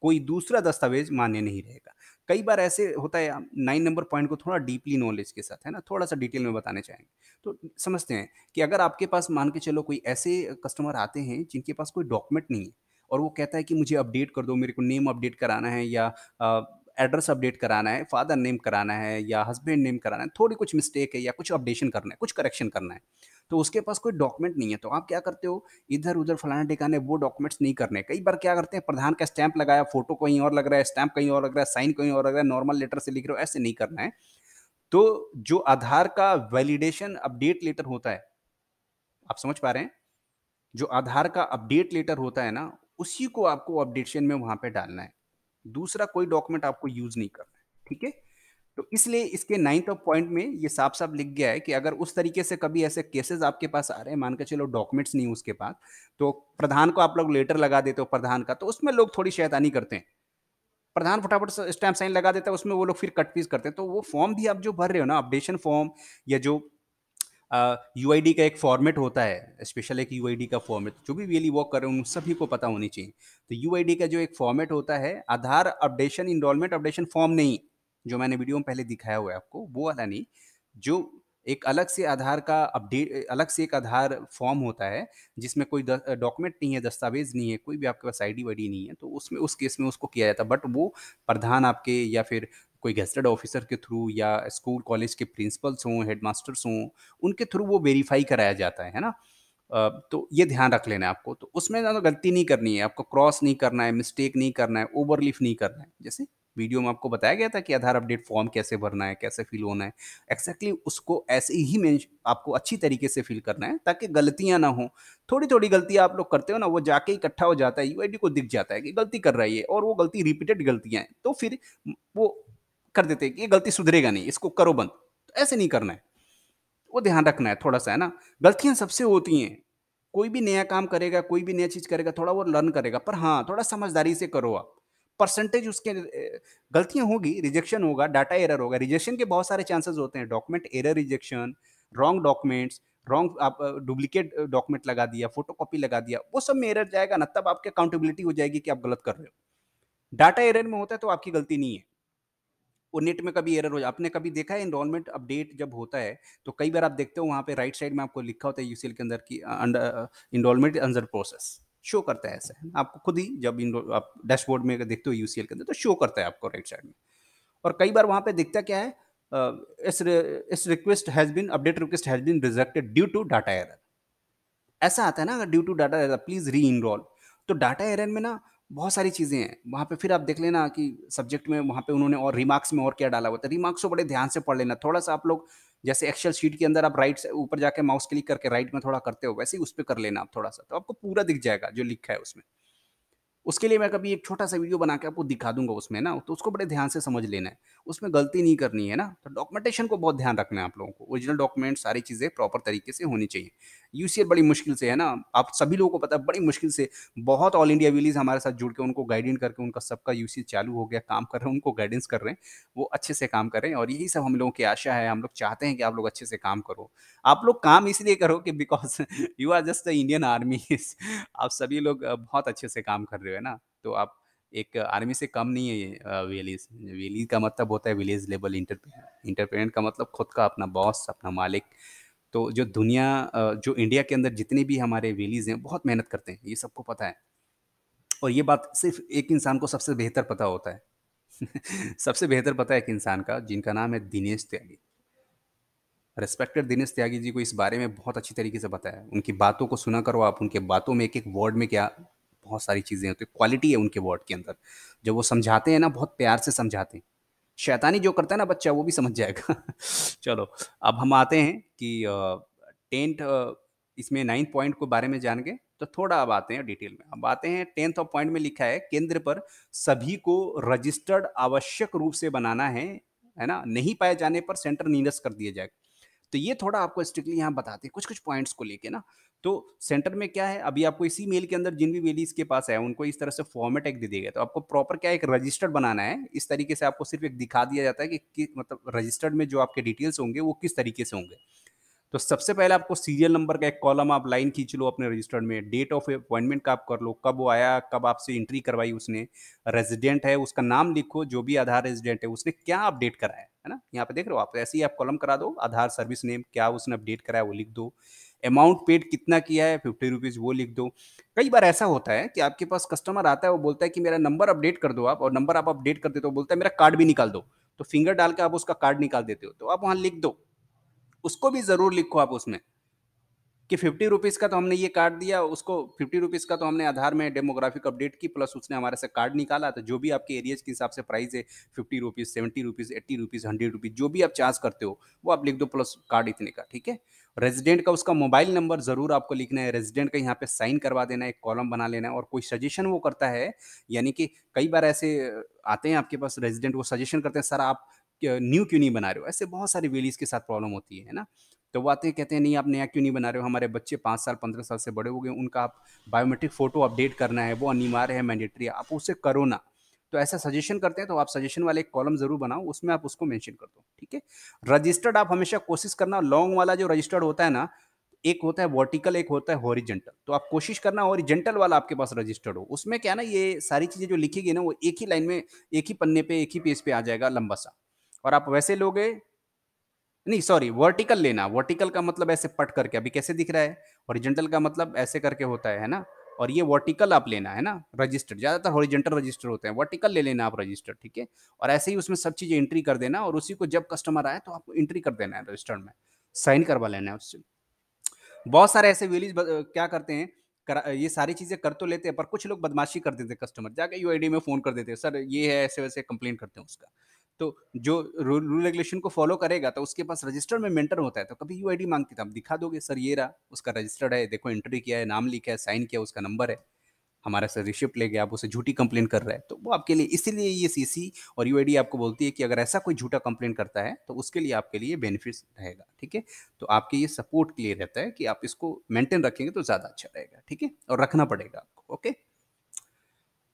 कोई दूसरा दस्तावेज मान्य नहीं रहेगा कई बार ऐसे होता है नाइन नंबर पॉइंट को थोड़ा डीपली नॉलेज के साथ है ना थोड़ा सा डिटेल में बताने चाहेंगे तो समझते हैं कि अगर आपके पास मान के चलो कोई ऐसे कस्टमर आते हैं जिनके पास कोई डॉक्यूमेंट नहीं है और वो कहता है कि मुझे अपडेट कर दो मेरे को नेम अपडेट कराना है या एड्रेस अपडेट कराना है फादर नेम कराना है या हस्बैंड नेम कराना है थोड़ी कुछ मिस्टेक है या कुछ अपडेशन करना है कुछ करेक्शन करना है तो उसके पास कोई डॉक्यूमेंट नहीं है तो आप क्या करते हो इधर उधर फलाना ठिकाने वो डॉक्यूमेंट्स नहीं करने कई बार क्या करते हैं प्रधान का स्टैंप लगाया फोटो कहीं और लग रहा है स्टैंप कहीं और लग रहा है साइन कहीं और लग रहा है नॉर्मल लेटर से लिख रहे हो ऐसे नहीं करना है तो जो आधार का वैलिडेशन अपडेट लेटर होता है आप समझ पा रहे हैं जो आधार का अपडेट लेटर होता है ना उसी को आपको अपडेशन में वहां पे डालना है दूसरा कोई डॉक्यूमेंट आपको यूज नहीं करना है ठीक है तो इसलिए इसके नाइन्थ ऑफ पॉइंट में ये साफ साफ लिख गया है कि अगर उस तरीके से कभी ऐसे केसेस आपके पास आ रहे हैं मान के चलो डॉक्यूमेंट्स नहीं उसके पास तो प्रधान को आप लोग लेटर लगा देते हो प्रधान का तो उसमें लोग थोड़ी शैतानी करते हैं प्रधान फटाफट स्टैम्प साइन लगा देता है उसमें वो लोग फिर कट पीस करते हैं तो वो फॉर्म भी आप जो भर रहे हो ना अपडेशन फॉर्म या जो यू uh, का एक फॉर्मेट होता है स्पेशल एक यू का फॉर्मेट जो भी रियली वॉक कर रहे हैं उन सभी को पता होनी चाहिए तो यू का जो एक फॉर्मेट होता है Aadhaar updation enrolment updation form नहीं जो मैंने वीडियो में पहले दिखाया हुआ है आपको वो वाला नहीं जो एक अलग से आधार का अपडेट अलग से एक आधार फॉर्म होता है जिसमें कोई डॉक्यूमेंट नहीं है दस्तावेज नहीं है कोई भी आपके पास आईडी वाईडी नहीं है तो उसमें उस केस में उसको किया जाता है बट वो प्रधान आपके या फिर कोई गेस्टेड ऑफिसर के थ्रू या स्कूल कॉलेज के प्रिंसिपल्स हों हेडमास्टर्स हों उनके थ्रू वो वेरीफाई कराया जाता है है ना तो ये ध्यान रख लेना है आपको तो उसमें ज़्यादा गलती नहीं करनी है आपको क्रॉस नहीं करना है मिस्टेक नहीं करना है ओवरलिफ नहीं करना है जैसे वीडियो में आपको बताया गया था कि आधार अपडेट फॉर्म कैसे भरना है कैसे फिल होना है एक्जैक्टली exactly उसको ऐसे ही मैं आपको अच्छी तरीके से फिल करना है ताकि गलतियां ना हो थोड़ी थोड़ी गलती आप लोग करते हो ना वो जाके इकट्ठा हो जाता है यू को दिख जाता है कि गलती कर रही है और वो गलती रिपीटेड गलतियाँ हैं तो फिर वो कर देते हैं कि ये गलती सुधरेगा नहीं इसको करो बंद तो ऐसे नहीं करना है वो ध्यान रखना है थोड़ा सा है ना गलतियाँ सबसे होती हैं कोई भी नया काम करेगा कोई भी नया चीज़ करेगा थोड़ा वो लर्न करेगा पर हाँ थोड़ा समझदारी से करो आप परसेंटेज उसके गलतियां होगी रिजेक्शन होगा डाटा एरर होगा रिजेक्शन के बहुत सारे चांसेस होते हैं document error rejection wrong documents wrong आप डुप्लीकेट डॉक्यूमेंट लगा दिया फोटोकॉपी लगा दिया वो सब में एरर जाएगा ना तब आपकी अकाउंटेबिलिटी हो जाएगी कि आप गलत कर रहे हो डाटा एरर में होता है तो आपकी गलती नहीं है वो नेट में कभी एरर हो जाए आपने कभी देखा है इनरोलमेंट अपडेट जब होता है तो कई बार आप देखते हो वहाँ पे राइट साइड में आपको लिखा होता है यूसीएल के अंदर की under enrolment under process show करता है ऐसे आपको खुद ही जब इन आप डैशबोर्ड में देखते हो यूसीएल के अंदर तो शो करता है आपको राइट साइड में और कई बार वहाँ पे दिखता क्या है इस इस request has been update request has been rejected due to data error ऐसा आता है ना अगर due to data error please reenrol तो डाटा एरर में ना बहुत सारी चीज़ें हैं वहाँ पे फिर आप देख लेना कि सब्जेक्ट में वहाँ पे उन्होंने और रिमार्क्स में और क्या डाला हुआ था रिमार्क्स तो को बड़े ध्यान से पढ़ लेना थोड़ा सा आप लोग जैसे एक्सेल शीट के अंदर आप राइट से ऊपर जाके माउस क्लिक करके राइट में थोड़ा करते हो वैसे ही उस पर कर लेना आप थोड़ा सा तो आपको पूरा दिख जाएगा जो लिखा है उसमें उसके लिए मैं कभी एक छोटा सा वीडियो बना के आपको दिखा दूंगा उसमें ना तो उसको बड़े ध्यान से समझ लेना है उसमें गलती नहीं करनी है ना तो डॉक्यूमेंटेशन को बहुत ध्यान रखना है आप लोगों को ओरिजिनल डॉक्यूमेंट सारी चीज़ें प्रॉपर तरीके से होनी चाहिए यूसीएल बड़ी मुश्किल से है ना आप सभी लोगों को पता है बड़ी मुश्किल से बहुत ऑल इंडिया विलीज हमारे साथ जुड़ के उनको गाइडेंट करके उनका सबका यूसीएल चालू हो गया काम कर रहे हैं उनको गाइडेंस कर रहे हैं वो अच्छे से काम कर रहे हैं और यही सब हम लोगों की आशा है हम लोग चाहते हैं कि आप लोग अच्छे से काम करो आप लोग काम इसलिए करो कि because you are just the Indian army आप सभी लोग बहुत अच्छे से काम कर रहे हो है ना तो आप एक आर्मी से कम नहीं है वेलीज वेलीज का मतलब होता है विलेज लेवल इंटरप्रेन इंटरप्रेन का मतलब खुद का अपना बॉस अपना मालिक तो जो दुनिया जो इंडिया के अंदर जितने भी हमारे वेलीज हैं बहुत मेहनत करते हैं ये सबको पता है और ये बात सिर्फ एक इंसान को सबसे बेहतर पता होता है सबसे बेहतर पता है एक इंसान का जिनका नाम है दिनेश त्यागी रेस्पेक्टेड दिनेश त्यागी जी को इस बारे में बहुत अच्छी तरीके से पता है उनकी बातों को सुना करो आप उनके बातों में एक एक वर्ड में क्या बहुत सारी चीज़ें होती है क्वालिटी है उनके वर्ड के अंदर जब वो समझाते हैं ना बहुत प्यार से समझाते हैं शैतानी जो करता है ना बच्चा वो भी समझ जाएगा चलो अब हम आते हैं कि टेंथ इसमें नाइन्थ पॉइंट के बारे में जान गए तो थोड़ा अब आते हैं डिटेल में अब आते हैं टेंथ ऑफ पॉइंट में लिखा है केंद्र पर सभी को रजिस्टर्ड आवश्यक रूप से बनाना है है ना नहीं पाए जाने पर सेंटर नीरस कर दिया जाएगा तो ये थोड़ा आपको स्ट्रिक्टली यहाँ बताते हैं कुछ कुछ पॉइंट्स को लेके ना तो सेंटर में क्या है अभी आपको इसी मेल के अंदर जिन भी वेलीज के पास है उनको इस तरह से फॉर्मेट एक दे दिया गया तो आपको प्रॉपर क्या एक रजिस्टर्ड बनाना है इस तरीके से आपको सिर्फ एक दिखा दिया जाता है कि, कि मतलब रजिस्टर्ड में जो आपके डिटेल्स होंगे वो किस तरीके से होंगे तो सबसे पहले आपको सीरियल नंबर का एक कॉलम आप लाइन खींच लो अपने रजिस्टर्ड में डेट ऑफ अपॉइंटमेंट का आप कर लो कब वो आया कब आपसे एंट्री करवाई उसने रेजिडेंट है उसका नाम लिखो जो भी आधार रेजिडेंट है उसने क्या अपडेट कराया है ना यहाँ पे देख रहे हो आप ऐसे ही आप कॉलम करा दो आधार सर्विस नेम क्या उसने अपडेट कराया वो लिख दो अमाउंट पेड कितना किया है फिफ्टी रुपीज़ वो लिख दो कई बार ऐसा होता है कि आपके पास कस्टमर आता है वो बोलता है कि मेरा नंबर अपडेट कर दो आप और नंबर आप अपडेट देते हो तो बोलता है मेरा कार्ड भी निकाल दो तो फिंगर डाल के आप उसका कार्ड निकाल देते हो तो आप वहाँ लिख दो उसको भी ज़रूर लिखो आप उसमें कि फिफ्टी रुपीज़ का तो हमने ये कार्ड दिया उसको फिफ्टी रुपीज़ का तो हमने आधार में डेमोग्राफिक अपडेट की प्लस उसने हमारे से कार्ड निकाला तो जो भी आपके एरियाज के हिसाब से प्राइस है fifty rupees seventy rupees eighty rupees hundred rupees जो भी आप चार्ज करते हो वो आप लिख दो प्लस कार्ड इतने का ठीक है रेजिडेंट का उसका मोबाइल नंबर ज़रूर आपको लिखना है रेजिडेंट का यहाँ पे साइन करवा देना है एक कॉलम बना लेना है और कोई सजेशन वो करता है यानी कि कई बार ऐसे आते हैं आपके पास रेजिडेंट वो सजेशन करते हैं सर आप न्यू क्यों नहीं बना रहे हो ऐसे बहुत सारे वेलीज के साथ प्रॉब्लम होती है ना तो वो आते हैं कहते हैं नहीं आप नया क्यों नहीं बना रहे हो हमारे बच्चे पाँच साल पंद्रह साल से बड़े हो गए उनका आप बायोमेट्रिक फोटो अपडेट करना है वो अनिवार्य है मैंडेटरी आप उसे करो ना तो ऐसा सजेशन करते हैं तो आप सजेशन वाले एक कॉलम जरूर बनाओ उसमें आप उसको मेंशन कर दो ठीक है रजिस्टर्ड आप हमेशा कोशिश करना लॉन्ग वाला जो रजिस्टर्ड होता है ना एक होता है वर्टिकल एक होता है हॉरिजेंटल तो आप कोशिश करना हॉरिजेंटल वाला आपके पास रजिस्टर्ड हो उसमें क्या ना ये सारी चीज़ें जो लिखी गई ना वो एक ही लाइन में एक ही पन्ने पे एक ही पेज पे आ जाएगा लंबा सा और आप वैसे लोगे नहीं सॉरी वर्टिकल लेना वर्टिकल का मतलब ऐसे पट करके अभी कैसे दिख रहा है ओरिजेंटल का मतलब ऐसे करके होता है ना और ये वर्टिकल आप लेना है ना रजिस्टर ज़्यादातर हॉरिजेंटल रजिस्टर होते हैं वर्टिकल ले लेना आप रजिस्टर ठीक है और ऐसे ही उसमें सब चीज़ें एंट्री कर देना और उसी को जब कस्टमर आए तो आपको एंट्री कर देना है रजिस्टर में साइन करवा लेना है उससे बहुत सारे ऐसे विलेज क्या करते हैं कर, ये सारी चीज़ें कर तो लेते हैं पर कुछ लोग बदमाशी कर देते हैं कस्टमर जाके यू में फ़ोन कर देते हैं सर ये है ऐसे वैसे कंप्लेन करते हैं उसका तो जो रूल रेगुलेशन को फॉलो करेगा तो उसके पास रजिस्टर में मेंटर होता है तो कभी यू आई मांगती था तो दिखा दोगे सर ये रहा उसका रजिस्टर्ड है देखो एंट्री किया है नाम लिखा है साइन किया उसका नंबर है हमारा सर रिशिप ले गया आप उसे झूठी कंप्लेन कर रहे हैं तो वो आपके लिए इसीलिए ये सीसी और यूआईडी आपको बोलती है कि अगर ऐसा कोई झूठा कंप्लेन करता है तो उसके लिए आपके लिए बेनिफिट्स रहेगा ठीक है तो आपके ये सपोर्ट के लिए रहता है कि आप इसको मेंटेन रखेंगे तो ज़्यादा अच्छा रहेगा ठीक है और रखना पड़ेगा आपको ओके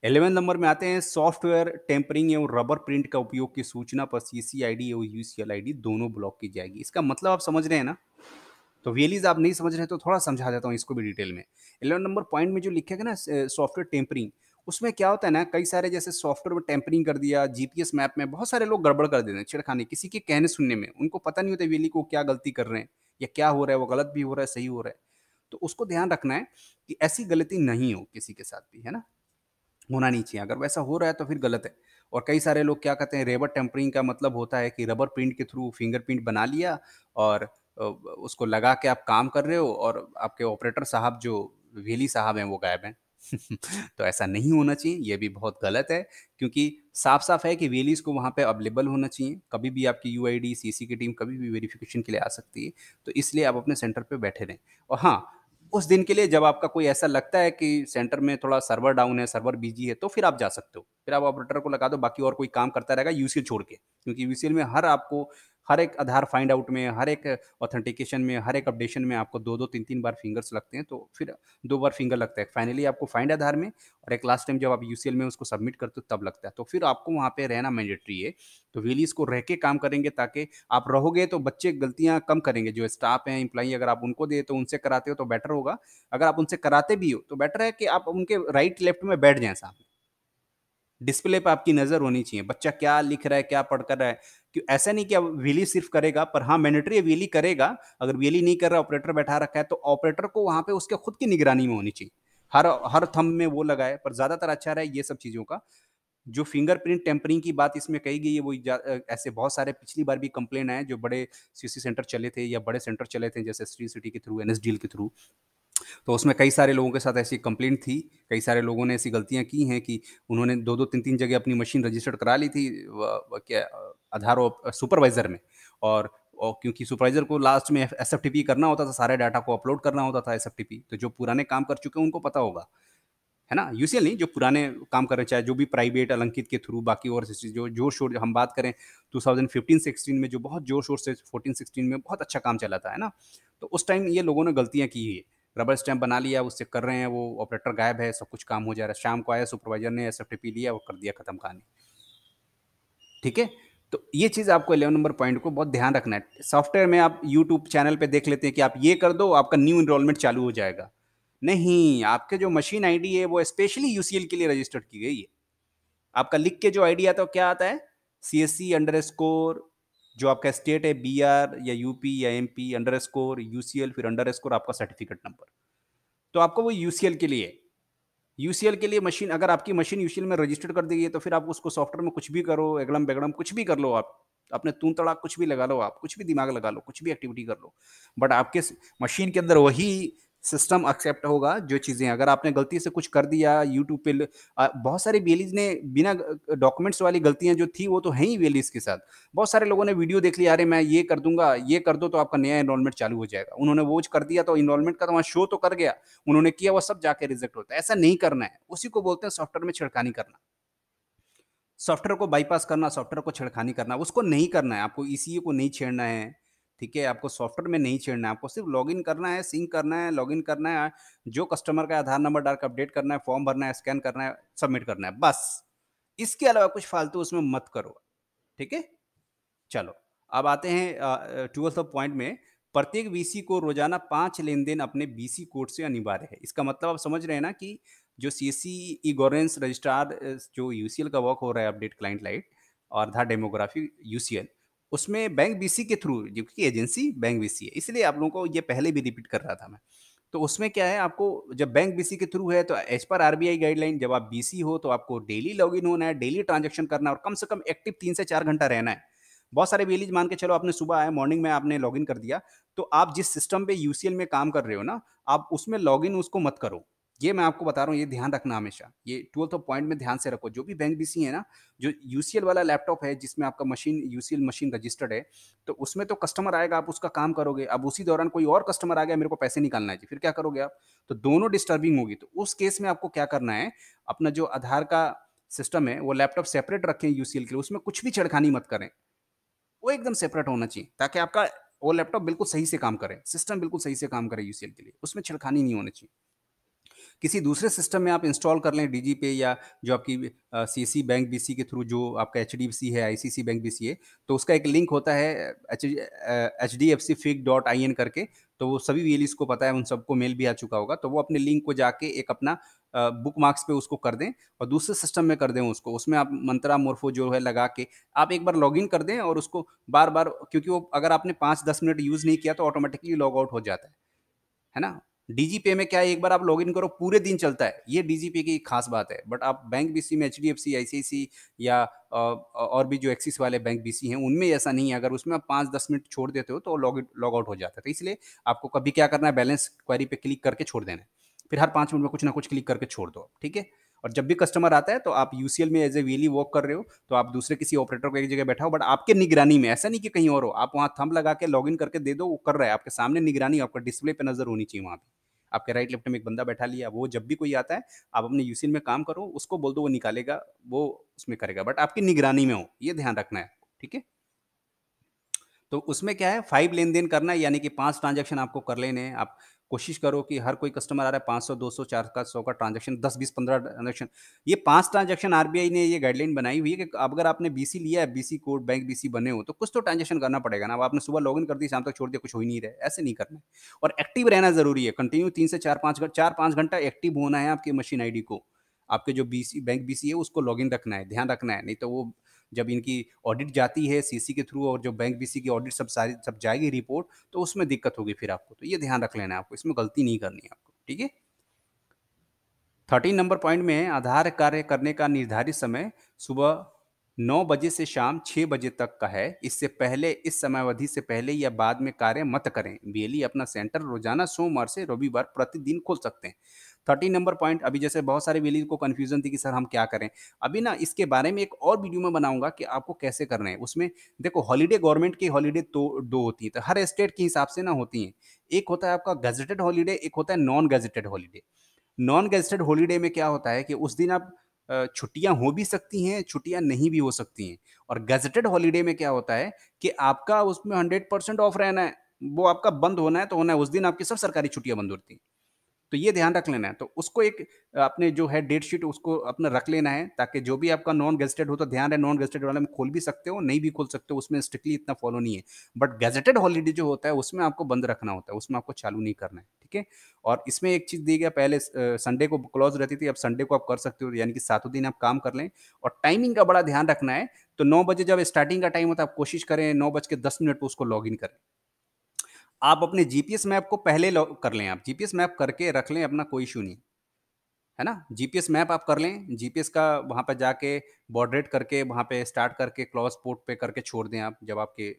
इलेवन नंबर में आते हैं सॉफ्टवेयर टेम्परिंग एवं रबर प्रिंट का उपयोग की सूचना पर सीसीआईडी एवं यूसीएलआईडी दोनों ब्लॉक की जाएगी इसका मतलब आप समझ रहे हैं ना तो वेलीज आप नहीं समझ रहे तो थोड़ा समझा देता हूँ इसको भी डिटेल में इलेवन नंबर पॉइंट में जो लिखेगा ना सॉफ्टवेयर टेम्परिंग उसमें क्या होता है ना कई सारे जैसे सॉफ्टवेयर में टेम्परिंग कर दिया जीपीएस मैप में बहुत सारे लोग गड़बड़ कर देते हैं छिड़खाने किसी के कहने सुनने में उनको पता नहीं होता वेली को क्या गलती कर रहे हैं या क्या हो रहा है वो गलत भी हो रहा है सही हो रहा है तो उसको ध्यान रखना है कि ऐसी गलती नहीं हो किसी के साथ भी है ना होना नहीं चाहिए अगर वैसा हो रहा है तो फिर गलत है और कई सारे लोग क्या कहते हैं रेबर टेम्परिंग का मतलब होता है कि रबर प्रिंट के थ्रू फिंगर प्रिंट बना लिया और उसको लगा के आप काम कर रहे हो और आपके ऑपरेटर साहब जो वेली साहब हैं वो गायब हैं तो ऐसा नहीं होना चाहिए ये भी बहुत गलत है क्योंकि साफ साफ है कि वेलीज को वहाँ पे अवेलेबल होना चाहिए कभी भी आपकी यू आई डी की टीम कभी भी वेरिफिकेशन के लिए आ सकती है तो इसलिए आप अपने सेंटर पे बैठे रहें और हाँ उस दिन के लिए जब आपका कोई ऐसा लगता है कि सेंटर में थोड़ा सर्वर डाउन है सर्वर बिजी है तो फिर आप जा सकते हो फिर आप ऑपरेटर को लगा दो बाकी और कोई काम करता रहेगा यूसीएल छोड़ के क्योंकि यूसीएल में हर आपको हर एक आधार फाइंड आउट में हर एक ऑथेंटिकेशन में हर एक अपडेशन में आपको दो दो तीन तीन बार फिंगर्स लगते हैं तो फिर दो बार फिंगर लगता है फाइनली आपको फाइंड आधार में और एक लास्ट टाइम जब आप यू में उसको सबमिट करते हो तब लगता है तो फिर आपको वहाँ पर रहना मैंडेटरी है तो वेली इसको रह के काम करेंगे ताकि आप रहोगे तो बच्चे गलतियाँ कम करेंगे जो स्टाफ हैं इम्प्लाई अगर आप उनको दे तो उनसे कराते हो तो बेटर होगा अगर आप उनसे कराते भी हो तो बेटर है कि आप उनके राइट लेफ्ट में बैठ जाएँ साहब डिस्प्ले पे आपकी नज़र होनी चाहिए बच्चा क्या लिख रहा है क्या पढ़ कर रहा है क्यों ऐसा नहीं कि अब वीली सिर्फ करेगा पर हाँ मैंडेटरी वीली करेगा अगर वीली नहीं कर रहा ऑपरेटर बैठा रखा है तो ऑपरेटर को वहाँ पे उसके खुद की निगरानी में होनी चाहिए हर हर थम में वो लगाए पर ज़्यादातर अच्छा रहा है ये सब चीज़ों का जो फिंगरप्रिंट टेम्परिंग की बात इसमें कही गई है वो ऐसे बहुत सारे पिछली बार भी कंप्लेन आए जो बड़े सीसी सेंटर चले थे या बड़े सेंटर चले थे जैसे स्ट्री सिटी के थ्रू एन के थ्रू तो उसमें कई सारे लोगों के साथ ऐसी कंप्लेंट थी कई सारे लोगों ने ऐसी गलतियां की हैं कि उन्होंने दो दो तीन तीन जगह अपनी मशीन रजिस्टर्ड करा ली थी क्या आधार सुपरवाइज़र में और और क्योंकि सुपरवाइजर को लास्ट में एस करना होता था सारे डाटा को अपलोड करना होता था एस तो जो पुराने काम कर चुके हैं उनको पता होगा है ना यूसीएल नहीं जो पुराने काम रहे चाहे जो भी प्राइवेट अलंकित के थ्रू बाकी और जो जोर शोर हम बात करें 2015-16 में जो बहुत जोर शोर से 14-16 में बहुत अच्छा काम चला था है ना तो उस टाइम ये लोगों ने गलतियाँ की है रबर स्टैम्प बना लिया उससे कर रहे हैं वो ऑपरेटर गायब है सब कुछ काम हो जा रहा है शाम को आया सुपरवाइजर ने एस लिया वो कर दिया ख़त्म कहानी ठीक है तो ये चीज़ आपको एलेवन नंबर पॉइंट को बहुत ध्यान रखना है सॉफ्टवेयर में आप यूट्यूब चैनल पर देख लेते हैं कि आप ये कर दो आपका न्यू इनरोलमेंट चालू हो जाएगा नहीं आपके जो मशीन आईडी है वो स्पेशली यूसीएल के लिए रजिस्टर्ड की गई है आपका लिख के जो आईडी आता है क्या आता है C S C under score जो आपका स्टेट है बी आर या यूपी या M P under score U C L फिर अंडर स्कोर आपका सर्टिफिकेट नंबर तो आपको वो यू सी एल के लिए यू सी एल के लिए मशीन अगर आपकी मशीन यू सी एल में रजिस्टर्ड कर दी है तो फिर आप उसको सॉफ्टवेयर में कुछ भी करो एगड़म बेगड़म कुछ भी कर लो आप अपने तू तड़ाक कुछ भी लगा लो आप कुछ भी दिमाग लगा लो कुछ भी एक्टिविटी कर लो बट आपके मशीन के अंदर वही सिस्टम एक्सेप्ट होगा जो चीज़ें अगर आपने गलती से कुछ कर दिया यूट्यूब पे बहुत सारे बेलीज ने बिना डॉक्यूमेंट्स वाली गलतियां जो थी वो तो हैं ही वेलीज के साथ बहुत सारे लोगों ने वीडियो देख लिया अरे मैं ये कर दूंगा ये कर दो तो आपका नया इनरोलमेंट चालू हो जाएगा उन्होंने वो कर दिया तो इनरोलमेंट का तो वहाँ शो तो कर गया उन्होंने किया वो सब जाके रिजेक्ट होता है ऐसा नहीं करना है उसी को बोलते हैं सॉफ्टवेयर में छिड़कानी करना सॉफ्टवेयर को बाईपास करना सॉफ्टवेयर को छिड़खानी करना उसको नहीं करना है आपको ई e को नहीं छेड़ना है ठीक है आपको सॉफ्टवेयर में नहीं छेड़ना है आपको सिर्फ लॉगिन करना है सिंक करना है लॉगिन करना है जो कस्टमर का आधार नंबर डाल अपडेट करना है फॉर्म भरना है स्कैन करना है सबमिट करना है बस इसके अलावा कुछ फालतू उसमें मत करो ठीक है चलो अब आते हैं ट्वेल्थ पॉइंट में प्रत्येक वीसी को रोजाना पांच लेन देन अपने बीसी कोड से अनिवार्य है इसका मतलब आप समझ रहे हैं ना कि जो C S C E governance registrar जो यू का वर्क हो रहा है अपडेट क्लाइंट लाइट और आधार डेमोग्राफी यू उसमें बैंक बीसी के थ्रू जो कि एजेंसी बैंक बीसी है इसलिए आप लोगों को ये पहले भी रिपीट कर रहा था मैं तो उसमें क्या है आपको जब बैंक बीसी के थ्रू है तो एज पर आरबीआई गाइडलाइन जब आप बीसी हो तो आपको डेली लॉगिन होना है डेली ट्रांजेक्शन करना है और कम से कम एक्टिव तीन से चार घंटा रहना है बहुत सारे वेलीज मान के चलो आपने सुबह आए मॉर्निंग में आपने लॉगिन कर दिया तो आप जिस सिस्टम पे यूसीएल में काम कर रहे हो ना आप उसमें लॉगिन उसको मत करो ये मैं आपको बता रहा हूँ ये ध्यान रखना हमेशा ये ट्वेल्थ पॉइंट में ध्यान से रखो जो भी बैंक बी है ना जो यू वाला लैपटॉप है जिसमें आपका मशीन यू मशीन रजिस्टर्ड है तो उसमें तो कस्टमर आएगा आप उसका काम करोगे अब उसी दौरान कोई और कस्टमर आ गया मेरे को पैसे निकालना है फिर क्या करोगे आप तो दोनों डिस्टर्बिंग होगी तो उस केस में आपको क्या करना है अपना जो आधार का सिस्टम है वो लैपटॉप सेपरेट रखें यू के लिए उसमें कुछ भी छिड़खानी मत करें वो एकदम सेपरेट होना चाहिए ताकि आपका वो लैपटॉप बिल्कुल सही से काम करे सिस्टम बिल्कुल सही से काम करे यू के लिए उसमें छिड़खानी नहीं होनी चाहिए किसी दूसरे सिस्टम में आप इंस्टॉल कर लें डी पे या जो आपकी सी सी बैंक बी सी के थ्रू जो आपका एच डी सी है आई सी सी बैंक बी सी है तो उसका एक लिंक होता है एच डी एफ सी फिक डॉट आई एन करके तो वो सभी वी e को पता है उन सबको मेल भी आ चुका होगा तो वो अपने लिंक को जाके एक अपना बुक मार्क्स पे उसको कर दें और दूसरे सिस्टम में कर दें उसको उसमें आप मंत्रा मोर्फो जो है लगा के आप एक बार लॉगिन कर दें और उसको बार बार क्योंकि वो अगर आपने पाँच दस मिनट यूज़ नहीं किया तो ऑटोमेटिकली लॉग आउट हो जाता है है ना डीजीपे में क्या है एक बार आप लॉग इन करो पूरे दिन चलता है ये डीजीपे की खास बात है बट आप बैंक बीसी में H D F C I C I C या और भी जो एक्सिस वाले बैंक बीसी हैं उनमें ऐसा नहीं है अगर उसमें आप पाँच दस मिनट छोड़ देते हो तो लॉग लॉग आउट हो जाता है तो इसलिए आपको कभी क्या करना है बैलेंस क्वारी पे क्लिक करके छोड़ देना है फिर हर पाँच मिनट में कुछ ना कुछ क्लिक करके छोड़ दो ठीक है और जब भी कस्टमर आता है तो आप यूसीएल में एज ए वीली वर्क कर रहे हो तो आप दूसरे किसी ऑपरेटर को एक जगह बैठा हो बट आपके निगरानी में ऐसा नहीं कि कहीं और हो आप वहाँ थम लगा के लॉग करके दे दो वो कर रहा है आपके सामने निगरानी आपका डिस्प्ले पर नजर होनी चाहिए वहाँ पर आपके राइट लेफ्ट में एक बंदा बैठा लिया वो जब भी कोई आता है आप अपने यूसीएल में काम करो उसको बोल दो वो निकालेगा वो उसमें करेगा बट आपकी निगरानी में हो ये ध्यान रखना है ठीक है तो उसमें क्या है फाइव लेन देन करना है यानी कि पांच ट्रांजेक्शन आपको कर लेने आप कोशिश करो कि हर कोई कस्टमर आ रहा है पाँच सौ दो सौ चार का सौ का ट्रांजेक्शन दस बीस पंद्रह ट्रांजेक्शन ये पांच ट्रांजेक्शन आरबीआई ने ये गाइडलाइन बनाई हुई है कि अगर आपने बीसी लिया है बीसी कोड बैंक बीसी बने हो तो कुछ तो ट्रांजेक्शन करना पड़ेगा ना अब आपने सुबह लॉग कर दी शाम तक छोड़ दिया कुछ हो ही नहीं रहा ऐसे नहीं करना है और एक्टिव रहना जरूरी है कंटिन्यू तीन से चार पाँच चार पाँच घंटा एक्टिव होना है आपकी मशीन आई को आपके जो बी बैंक बी है उसको लॉग रखना है ध्यान रखना है नहीं तो वो जब इनकी ऑडिट जाती है सीसी के थ्रू और जो बैंक बीसी की ऑडिट सब सारी सब जाएगी रिपोर्ट तो उसमें दिक्कत होगी फिर आपको तो ये ध्यान रख लेना है आपको इसमें गलती नहीं करनी है आपको ठीक है थर्टीन नंबर पॉइंट में आधार कार्य करने का निर्धारित समय सुबह नौ बजे से शाम छः बजे तक का है इससे पहले इस समयावधि से पहले या बाद में कार्य मत करें बीएलई e अपना सेंटर रोजाना सोमवार से रविवार प्रतिदिन खोल सकते हैं थर्टीन नंबर पॉइंट अभी जैसे बहुत सारे विलीज को कन्फ्यूजन थी कि सर हम क्या करें अभी ना इसके बारे में एक और वीडियो में बनाऊंगा कि आपको कैसे करना है उसमें देखो हॉलीडे गवर्नमेंट की हॉलीडे तो दो होती है तो हर स्टेट के हिसाब से ना होती हैं एक होता है आपका गजटेड हॉलीडे एक होता है non gazetted holiday non gazetted holiday में क्या होता है कि उस दिन आप छुट्टियां हो भी सकती हैं छुट्टियां नहीं भी हो सकती हैं और गजटेड हॉलीडे में क्या होता है कि आपका उसमें हंड्रेड परसेंट ऑफ रहना है वो आपका बंद होना है तो होना है उस दिन आपकी सब सरकारी छुट्टियां बंद होती हैं तो ये ध्यान रख लेना है तो उसको एक अपने जो है डेट शीट उसको अपना रख लेना है ताकि जो भी आपका नॉन गेजेटेड हो तो ध्यान है नॉन गेजेटेड वाले में खोल भी सकते हो नहीं भी खोल सकते हो उसमें स्ट्रिक्टली इतना फॉलो नहीं है बट गेजेटेड हॉलीडे जो होता है उसमें आपको बंद रखना होता है उसमें आपको चालू नहीं करना है ठीक है और इसमें एक चीज़ दी गया पहले संडे को क्लोज रहती थी अब संडे को आप कर सकते हो यानी कि सातों दिन आप काम कर लें और टाइमिंग का बड़ा ध्यान रखना है तो नौ बजे जब स्टार्टिंग का टाइम होता है आप कोशिश करें नौ बज के दस मिनट पर उसको लॉग इन करें आप अपने जीपीएस मैप को पहले कर लें आप जीपीएस मैप करके रख लें अपना कोई इशू नहीं है ना जीपीएस मैप आप कर लें जीपीएस का वहाँ पर जाके बॉर्डरेट करके वहाँ पे स्टार्ट करके क्लॉज पोर्ट पे करके छोड़ दें आप जब आपके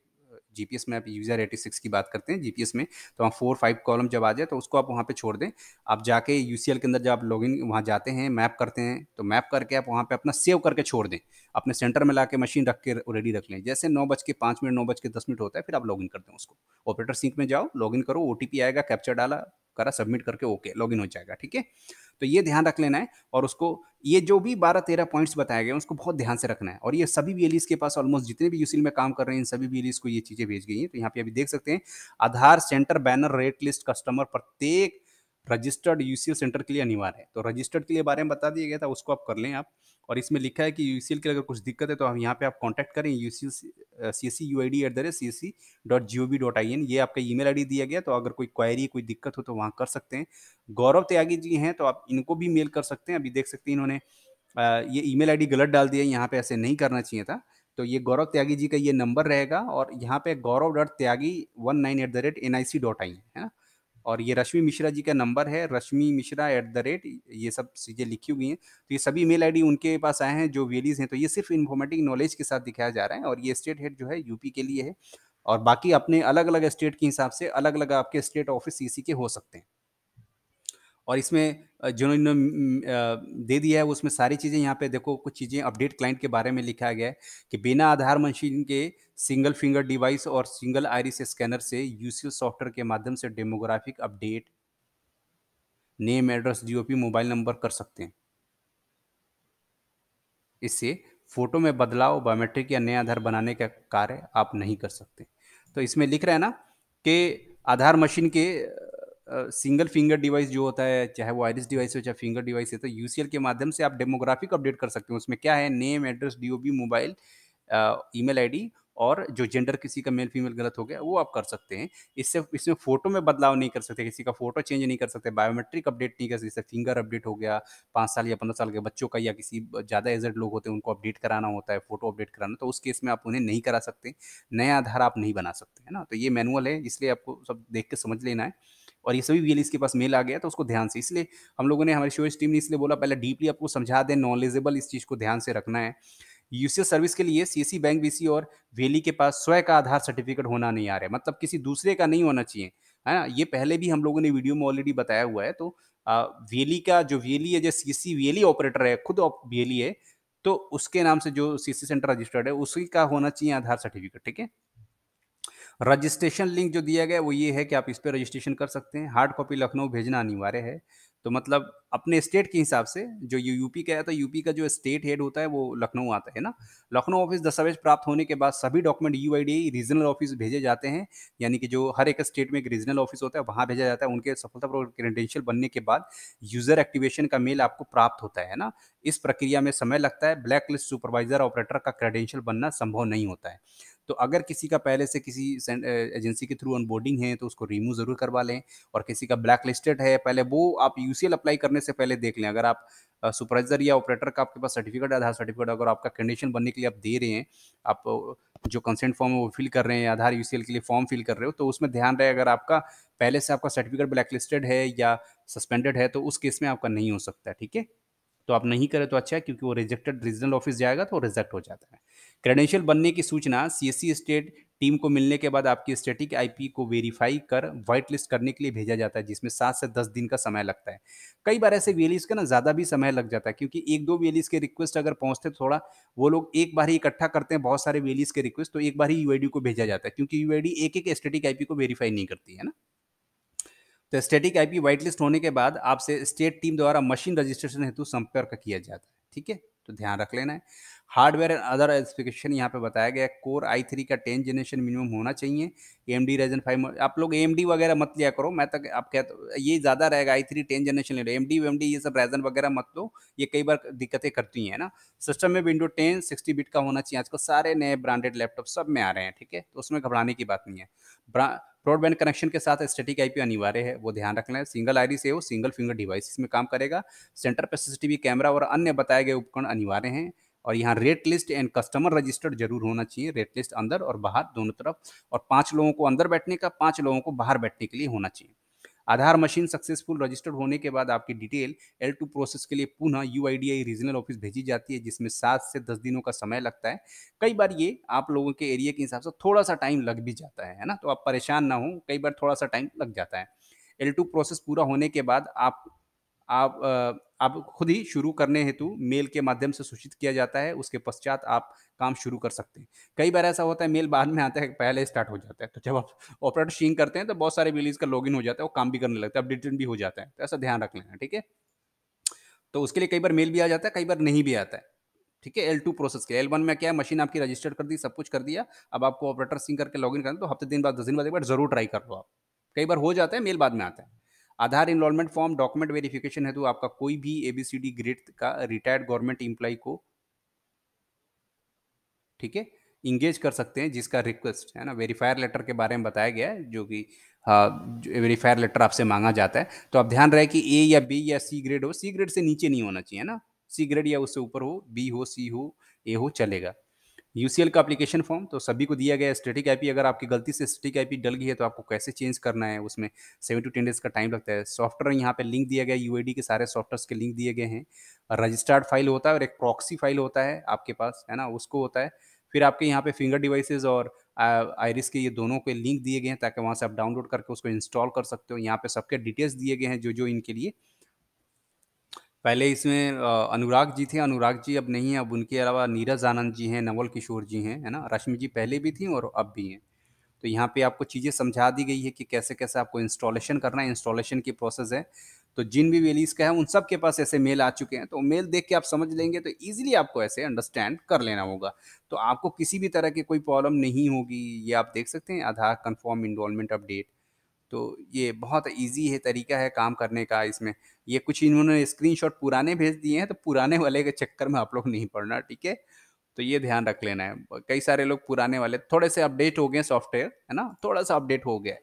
जीपीएस में आप यूज़र एटी सिक्स की बात करते हैं जीपीएस में तो वहाँ फोर फाइव कॉलम जब आ जाए तो उसको आप वहाँ पे छोड़ दें आप जाके यूसीएल के अंदर जब आप इन वहाँ जाते हैं मैप करते हैं तो मैप करके आप वहाँ पे अपना सेव करके छोड़ दें अपने सेंटर में ला मशीन रख के रेडी रख लें जैसे नौ बज के पाँच मिनट नौ बज के दस मिनट होता है फिर आप लॉग इन करते हैं उसको ऑपरेटर सिंक में जाओ लॉग इन करो ओ आएगा कैप्चर डाला करा सबमिट करके ओके लॉग इन हो जाएगा ठीक है तो ये ध्यान रख लेना है और उसको ये जो भी बारह तेरह पॉइंट्स बताए गए उसको बहुत ध्यान से रखना है और ये सभी बी के पास ऑलमोस्ट जितने भी यूसील में काम कर रहे हैं इन सभी बी को ये चीज़ें भेज गई हैं तो यहाँ पे अभी देख सकते हैं Aadhaar centre banner rate list customer प्रत्येक रजिस्टर्ड यू सेंटर के लिए अनिवार्य है तो रजिस्टर्ड के लिए बारे में बता दिया गया था उसको आप कर लें आप और इसमें लिखा है कि यू के अगर कुछ दिक्कत है तो हम यहाँ पे आप कॉन्टैक्ट करें U C C C U I D at the rate C S C dot G O V dot I N ये आपका ई मेल आई डी दिया गया तो अगर कोई क्वायरी कोई दिक्कत हो तो वहाँ कर सकते हैं गौरव त्यागी जी हैं तो आप इनको भी मेल कर सकते हैं अभी देख सकते हैं इन्होंने ये ई मेल आई डी गलत डाल दिया यहाँ पर ऐसे नहीं करना चाहिए था तो ये गौरव त्यागी जी का ये नंबर रहेगा और यहाँ पे Gaurav dot Tyagi one nine at the rate N I C dot I है ना और ये रश्मि मिश्रा जी का नंबर है Rashmi Mishra at the rate ये सब चीज़ें लिखी हुई हैं तो ये सभी मेल आईडी उनके पास आए हैं जो वेलीज हैं तो ये सिर्फ इन्फॉर्मेटिव नॉलेज के साथ दिखाया जा रहा है और ये स्टेट हेड जो है यूपी के लिए है और बाकी अपने अलग अलग स्टेट के हिसाब से अलग अलग आपके स्टेट ऑफिस इसी के हो सकते हैं और इसमें जिन्होंने दे दिया है उसमें सारी चीज़ें यहाँ पे देखो कुछ चीज़ें अपडेट क्लाइंट के बारे में लिखा गया है कि बिना आधार मशीन के सिंगल फिंगर डिवाइस और सिंगल आयरिस स्कैनर से यूसीएल सॉफ्टवेयर के माध्यम से डेमोग्राफिक अपडेट नेम एड्रेस जीओपी मोबाइल नंबर कर सकते हैं इससे फोटो में बदलाव बायोमेट्रिक या नया आधार बनाने का कार्य आप नहीं कर सकते तो इसमें लिख रहा है ना कि आधार मशीन के सिंगल फिंगर डिवाइस जो होता है चाहे वो आयरिस डिवाइस हो चाहे फिंगर डिवाइस है तो यू के माध्यम से आप डेमोग्राफिक अपडेट कर सकते हो उसमें क्या है name address D mobile e mail और जो जेंडर किसी का मेल फीमेल गलत हो गया वो आप कर सकते हैं इससे इसमें फोटो में बदलाव नहीं कर सकते किसी का फोटो चेंज नहीं कर सकते बायोमेट्रिक अपडेट नहीं कर सकते जैसे फिंगर अपडेट हो गया पाँच साल या पंद्रह साल के बच्चों का या किसी ज़्यादा एजड लोग होते हैं उनको अपडेट कराना होता है फोटो अपडेट कराना तो उस केस में आप उन्हें नहीं करा सकते नया आधार आप नहीं बना सकते है ना तो ये मैनुअल है इसलिए आपको सब देख के समझ लेना है और ये सभी वी के पास मेल आ गया तो उसको ध्यान से इसलिए हम लोगों ने हमारी शोज टीम ने इसलिए बोला पहले डीपली आपको समझा दें नॉलेजेबल इस चीज़ को ध्यान से रखना है यूसीएस सर्विस के लिए सीसी बैंक बीसी और वेली के पास स्वयं का आधार सर्टिफिकेट होना नहीं आ रहा है मतलब किसी दूसरे का नहीं होना चाहिए है ना ये पहले भी हम लोगों ने वीडियो में ऑलरेडी बताया हुआ है तो वेली का जो वेली है जो सी एस वेली ऑपरेटर है खुद वेली है तो उसके नाम से जो सी सेंटर रजिस्टर्ड है उसी का होना चाहिए आधार सर्टिफिकेट ठीक है रजिस्ट्रेशन लिंक जो दिया गया वो ये है कि आप इस पर रजिस्ट्रेशन कर सकते हैं हार्ड कॉपी लखनऊ भेजना अनिवार्य है तो मतलब अपने स्टेट के हिसाब से जो यू यूपी का है तो यूपी का जो स्टेट हेड होता है वो लखनऊ आता है ना लखनऊ ऑफिस दस्तावेज प्राप्त होने के बाद सभी डॉक्यूमेंट यू रीजनल ऑफिस भेजे जाते हैं यानी कि जो हर एक स्टेट में एक रीजनल ऑफिस होता है वहाँ भेजा जाता है उनके सफलतापूर्वक क्रेडेंशियल बनने के बाद यूजर एक्टिवेशन का मेल आपको प्राप्त होता है ना इस प्रक्रिया में समय लगता है ब्लैक लिस्ट सुपरवाइजर ऑपरेटर का क्रेडेंशियल बनना संभव नहीं होता है तो अगर किसी का पहले से किसी एजेंसी के थ्रू अनबोर्डिंग है तो उसको रिमूव ज़रूर करवा लें और किसी का ब्लैक लिस्टेड है पहले वो आप यू अप्लाई करने से पहले देख लें अगर आप सुपरवाइजर या ऑपरेटर का आपके पास सर्टिफिकेट आधार सर्टिफिकेट अगर आपका कंडीशन बनने के लिए आप दे रहे हैं आप जो कंसेंट फॉर्म है वो फिल कर रहे हैं आधार यू के लिए फॉर्म फिल कर रहे हो तो उसमें ध्यान रहे अगर आपका पहले से आपका सर्टिफिकेट ब्लैकलिस्टेड है या सस्पेंडेड है तो उस केस में आपका नहीं हो सकता ठीक है तो आप नहीं करें तो अच्छा है क्योंकि वो रिजेक्टेड रीजनल ऑफिस जाएगा तो रिजेक्ट हो जाता है क्रेडेंशियल बनने की सूचना सीएससी स्टेट टीम को मिलने के बाद आपकी स्टेटिक आईपी को वेरीफाई कर व्हाइट लिस्ट करने के लिए भेजा जाता है जिसमें सात से दस दिन का समय लगता है कई बार ऐसे वेलीस का ना ज़्यादा भी समय लग जाता है क्योंकि एक दो वेलीस के रिक्वेस्ट अगर पहुंचते तो थोड़ा वो लोग एक बार ही इकट्ठा करते हैं बहुत सारे वेलीस के रिक्वेस्ट तो एक बार ही यू को भेजा जाता है क्योंकि यू एक एक स्टेटिक आई को वेरीफाई नहीं करती है ना तो स्टेटिक आईपी व्हाइट लिस्ट होने के बाद आपसे स्टेट टीम द्वारा मशीन रजिस्ट्रेशन हेतु संपर्क किया जाता है ठीक है तो ध्यान रख लेना है हार्डवेयर एंड अदर एजिफिकेशन यहाँ पे बताया गया कोर आई थ्री का टेन जनरेशन मिनिमम होना चाहिए एम डी रेजन फाइव आप लोग एम डी वगैरह मत लिया करो मैं तक आप कहते ये ज़्यादा रहेगा आई थ्री टेन जनरेशन ले लो एम डी एम डी ये सब रेजन वगैरह मत लो ये कई बार दिक्कतें करती हैं ना सिस्टम में विंडो टेन सिक्सटी बिट का होना चाहिए आजकल सारे नए ब्रांडेड लैपटॉप सब में आ रहे हैं ठीक है तो उसमें घबराने की बात नहीं है ब्रॉडबैंड कनेक्शन के साथ स्टेटिक आईपी अनिवार्य है वो ध्यान रख लें सिंगल आईडी से हो सिंगल फिंगर डिवाइस इसमें काम करेगा सेंटर पर सीसीटीवी कैमरा और अन्य बताए गए उपकरण अनिवार्य हैं और यहाँ rate list and customer registered जरूर होना चाहिए रेट लिस्ट अंदर और बाहर दोनों तरफ और पाँच लोगों को अंदर बैठने का पाँच लोगों को बाहर बैठने के लिए होना चाहिए आधार मशीन सक्सेसफुल रजिस्टर्ड होने के बाद आपकी डिटेल एल टू प्रोसेस के लिए पुनः यू रीजनल ऑफिस भेजी जाती है जिसमें सात से दस दिनों का समय लगता है कई बार ये आप लोगों के एरिया के हिसाब से थोड़ा सा टाइम लग भी जाता है ना तो आप परेशान ना हो कई बार थोड़ा सा टाइम लग जाता है एल टू प्रोसेस पूरा होने के बाद आप आप आप खुद ही शुरू करने हेतु मेल के माध्यम से सूचित किया जाता है उसके पश्चात आप काम शुरू कर सकते हैं कई बार ऐसा होता है मेल बाद में आता है पहले स्टार्ट हो जाता है तो जब आप ऑपरेटर शिंग करते हैं तो बहुत सारे बिलीज का लॉगिन हो जाता है वो काम भी करने लगता है अपडेटेड भी हो जाता है तो ऐसा ध्यान रख लेना ठीक है तो उसके लिए कई बार मेल भी आ जाता है कई बार नहीं भी आता है ठीक है एल टू प्रोसेस के एल वन में क्या है मशीन आपकी रजिस्टर्ड कर दी सब कुछ कर दिया अब आपको ऑपरेटर सिंह करके लॉगिन करना तो हफ्ते दिन बाद दस दिन बाद एक बार जरूर ट्राई कर लो आप कई बार हो जाता है मेल बाद में आता है Aadhaar enrolment form document verification है तो आपका कोई भी एबीसीडी ग्रेड का रिटायर्ड गवर्नमेंट इंप्लाई को ठीक है इंगेज कर सकते हैं जिसका रिक्वेस्ट है ना वेरीफायर लेटर के बारे में बताया गया है जो कि वेरीफायर हाँ, लेटर आपसे मांगा जाता है तो आप ध्यान रहे कि ए या बी या सी ग्रेड हो सी ग्रेड से नीचे नहीं होना चाहिए ना सी ग्रेड या उससे ऊपर हो बी हो सी हो ए हो चलेगा यूसीएल का अप्लीकेशन फॉर्म तो सभी को दिया गया है स्टेटिक आईपी अगर आपकी गलती से स्टेटिक आईपी डल गई है तो आपको कैसे चेंज करना है उसमें सेवन टू टेन डेज का टाइम लगता है सॉफ्टवेयर यहाँ पे लिंक दिया गया यूएडी के सारे सॉफ्टवेयर के लिंक दिए गए हैं रजिस्टर्ड फाइल होता है और एक प्रॉक्सी फाइल होता है आपके पास है ना उसको होता है फिर आपके यहाँ पे फिंगर डिवाइसेज और आयरिस के ये दोनों के लिंक दिए गए हैं ताकि वहाँ से आप डाउनलोड करके उसको इंस्टॉल कर सकते हो यहाँ पे सबके डिटेल्स दिए गए हैं जो जो इनके लिए पहले इसमें अनुराग जी थे अनुराग जी अब नहीं है अब उनके अलावा नीरज आनंद जी हैं नवल किशोर जी हैं है ना रश्मि जी पहले भी थी और अब भी हैं तो यहाँ पे आपको चीज़ें समझा दी गई है कि कैसे कैसे आपको इंस्टॉलेशन करना है इंस्टॉलेशन की प्रोसेस है तो जिन भी वेलीस का है उन सब के पास ऐसे मेल आ चुके हैं तो मेल देख के आप समझ लेंगे तो ईजिली आपको ऐसे अंडरस्टैंड कर लेना होगा तो आपको किसी भी तरह की कोई प्रॉब्लम नहीं होगी ये आप देख सकते हैं आधार कन्फर्म इनरोलमेंट अपडेट तो ये बहुत इजी है तरीका है काम करने का इसमें ये कुछ इन्होंने स्क्रीनशॉट पुराने भेज दिए हैं तो पुराने वाले के चक्कर में आप लोग नहीं पढ़ना ठीक है तो ये ध्यान रख लेना है कई सारे लोग पुराने वाले थोड़े से अपडेट हो गए सॉफ्टवेयर है ना थोड़ा सा अपडेट हो गया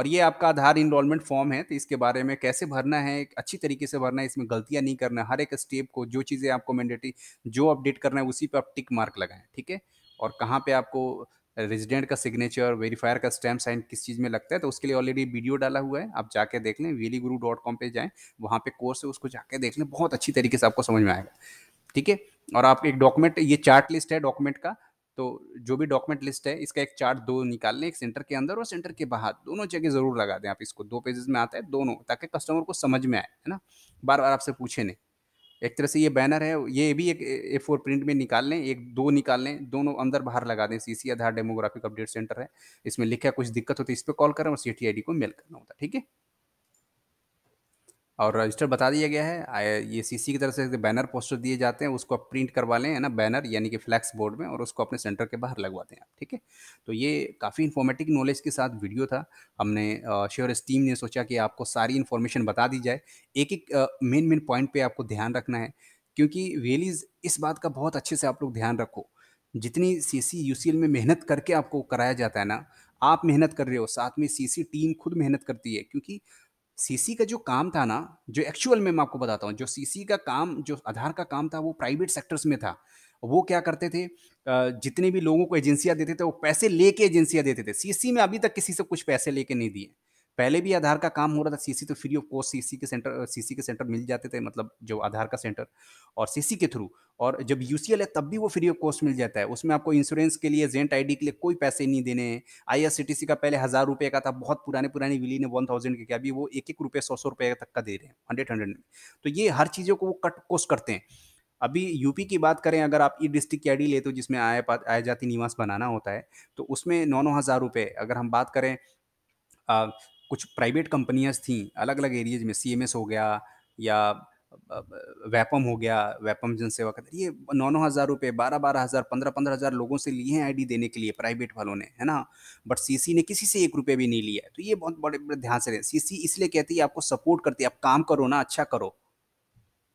और ये आपका आधार इनरोलमेंट फॉर्म है तो इसके बारे में कैसे भरना है एक अच्छी तरीके से भरना है इसमें गलतियां नहीं करना हर एक स्टेप को जो चीज़ें आपको मैंडेटरी जो अपडेट करना है उसी पर आप टिक मार्क लगाएं ठीक है और कहाँ पे आपको रेजिडेंट का सिग्नेचर वेरीफायर का स्टैम्प साइन किस चीज़ में लगता है तो उसके लिए ऑलरेडी वीडियो डाला हुआ है आप जाके देख लें वीली गुरु डॉट कॉम पर जाएँ वहाँ पर कोर्स है उसको जाके देख लें बहुत अच्छी तरीके से आपको समझ में आएगा ठीक है और आप एक डॉक्यूमेंट ये चार्ट लिस्ट है डॉक्यूमेंट का तो जो भी डॉक्यूमेंट लिस्ट है इसका एक चार्ट दो निकाल लें एक सेंटर के अंदर और सेंटर के बाहर दोनों जगह जरूर लगा दें आप इसको दो पेजेस में आता है दोनों ताकि कस्टमर को समझ में आए है ना बार बार आपसे पूछे नहीं एक तरह से ये बैनर है ये भी एक ए फोर प्रिंट में निकाल लें एक दो निकाल लें दोनों अंदर बाहर लगा दें CC Aadhaar demographic update centre है इसमें लिखा कुछ दिक्कत होती तो है इस पर कॉल करें और सी टी आई डी को मेल करना होता है ठीक है और रजिस्टर बता दिया गया है आय- ये सीसी की तरफ से बैनर पोस्टर दिए जाते हैं उसको आप प्रिंट करवा लें है ना बैनर यानी कि फ्लैक्स बोर्ड में और उसको अपने सेंटर के बाहर लगवा दें आप ठीक है तो ये काफ़ी इन्फॉर्मेटिव नॉलेज के साथ वीडियो था हमने श्योर इस टीम ने सोचा कि आपको सारी इन्फॉर्मेशन बता दी जाए एक एक मेन मेन पॉइंट पर आपको ध्यान रखना है क्योंकि वेलीज इस बात का बहुत अच्छे से आप लोग ध्यान रखो जितनी सी सी यू सी एल में मेहनत करके आपको कराया जाता है ना आप मेहनत कर रहे हो साथ में सी सी टीम खुद मेहनत करती है क्योंकि सीसी का जो काम था ना जो एक्चुअल में मैं आपको बताता हूँ जो सीसी का काम जो आधार का काम था वो प्राइवेट सेक्टर्स में था वो क्या करते थे जितने भी लोगों को एजेंसियाँ देते थे वो पैसे लेके एजेंसियाँ देते थे सीसी में अभी तक किसी से कुछ पैसे लेके नहीं दिए पहले भी आधार का काम हो रहा था सीसी तो फ्री ऑफ कॉस्ट सीसी के सेंटर सीसी के सेंटर मिल जाते थे मतलब जो आधार का सेंटर और सीसी के थ्रू और जब यूसीएल है तब भी वो फ्री ऑफ कॉस्ट मिल जाता है उसमें आपको इंश्योरेंस के लिए जेंट आईडी के लिए कोई पैसे नहीं देने हैं सी का पहले हज़ार रुपये का था बहुत पुराने पुराने विली ने वन थाउजेंड के क्या अभी वो एक एक रुपये सौ सौ रुपये तक का दे रहे हैं हंड्रेड हंड्रेड में तो ये हर चीज़ों को वो कट कोस्ट करते हैं अभी यूपी की बात करें अगर आप ई e डिस्ट्रिक्ट की आई लेते हो जिसमें आया आया जाति निवास बनाना होता है तो उसमें नौ नौ हज़ार रुपये अगर हम बात करें कुछ प्राइवेट कंपनियाज थी अलग अलग एरियाज में सी हो गया या वेपम हो गया वेपम जनसेवा का ये नौ नौ हज़ार रुपये बारह बारह हज़ार पंद्रह पंद्रह हज़ार लोगों से लिए हैं आईडी देने के लिए प्राइवेट वालों ने है ना बट सीसी ने किसी से एक रुपये भी नहीं लिया तो ये बहुत बड़े बड़े ध्यान से रहे सीसी इसलिए कहती है आपको सपोर्ट करती है आप काम करो ना अच्छा करो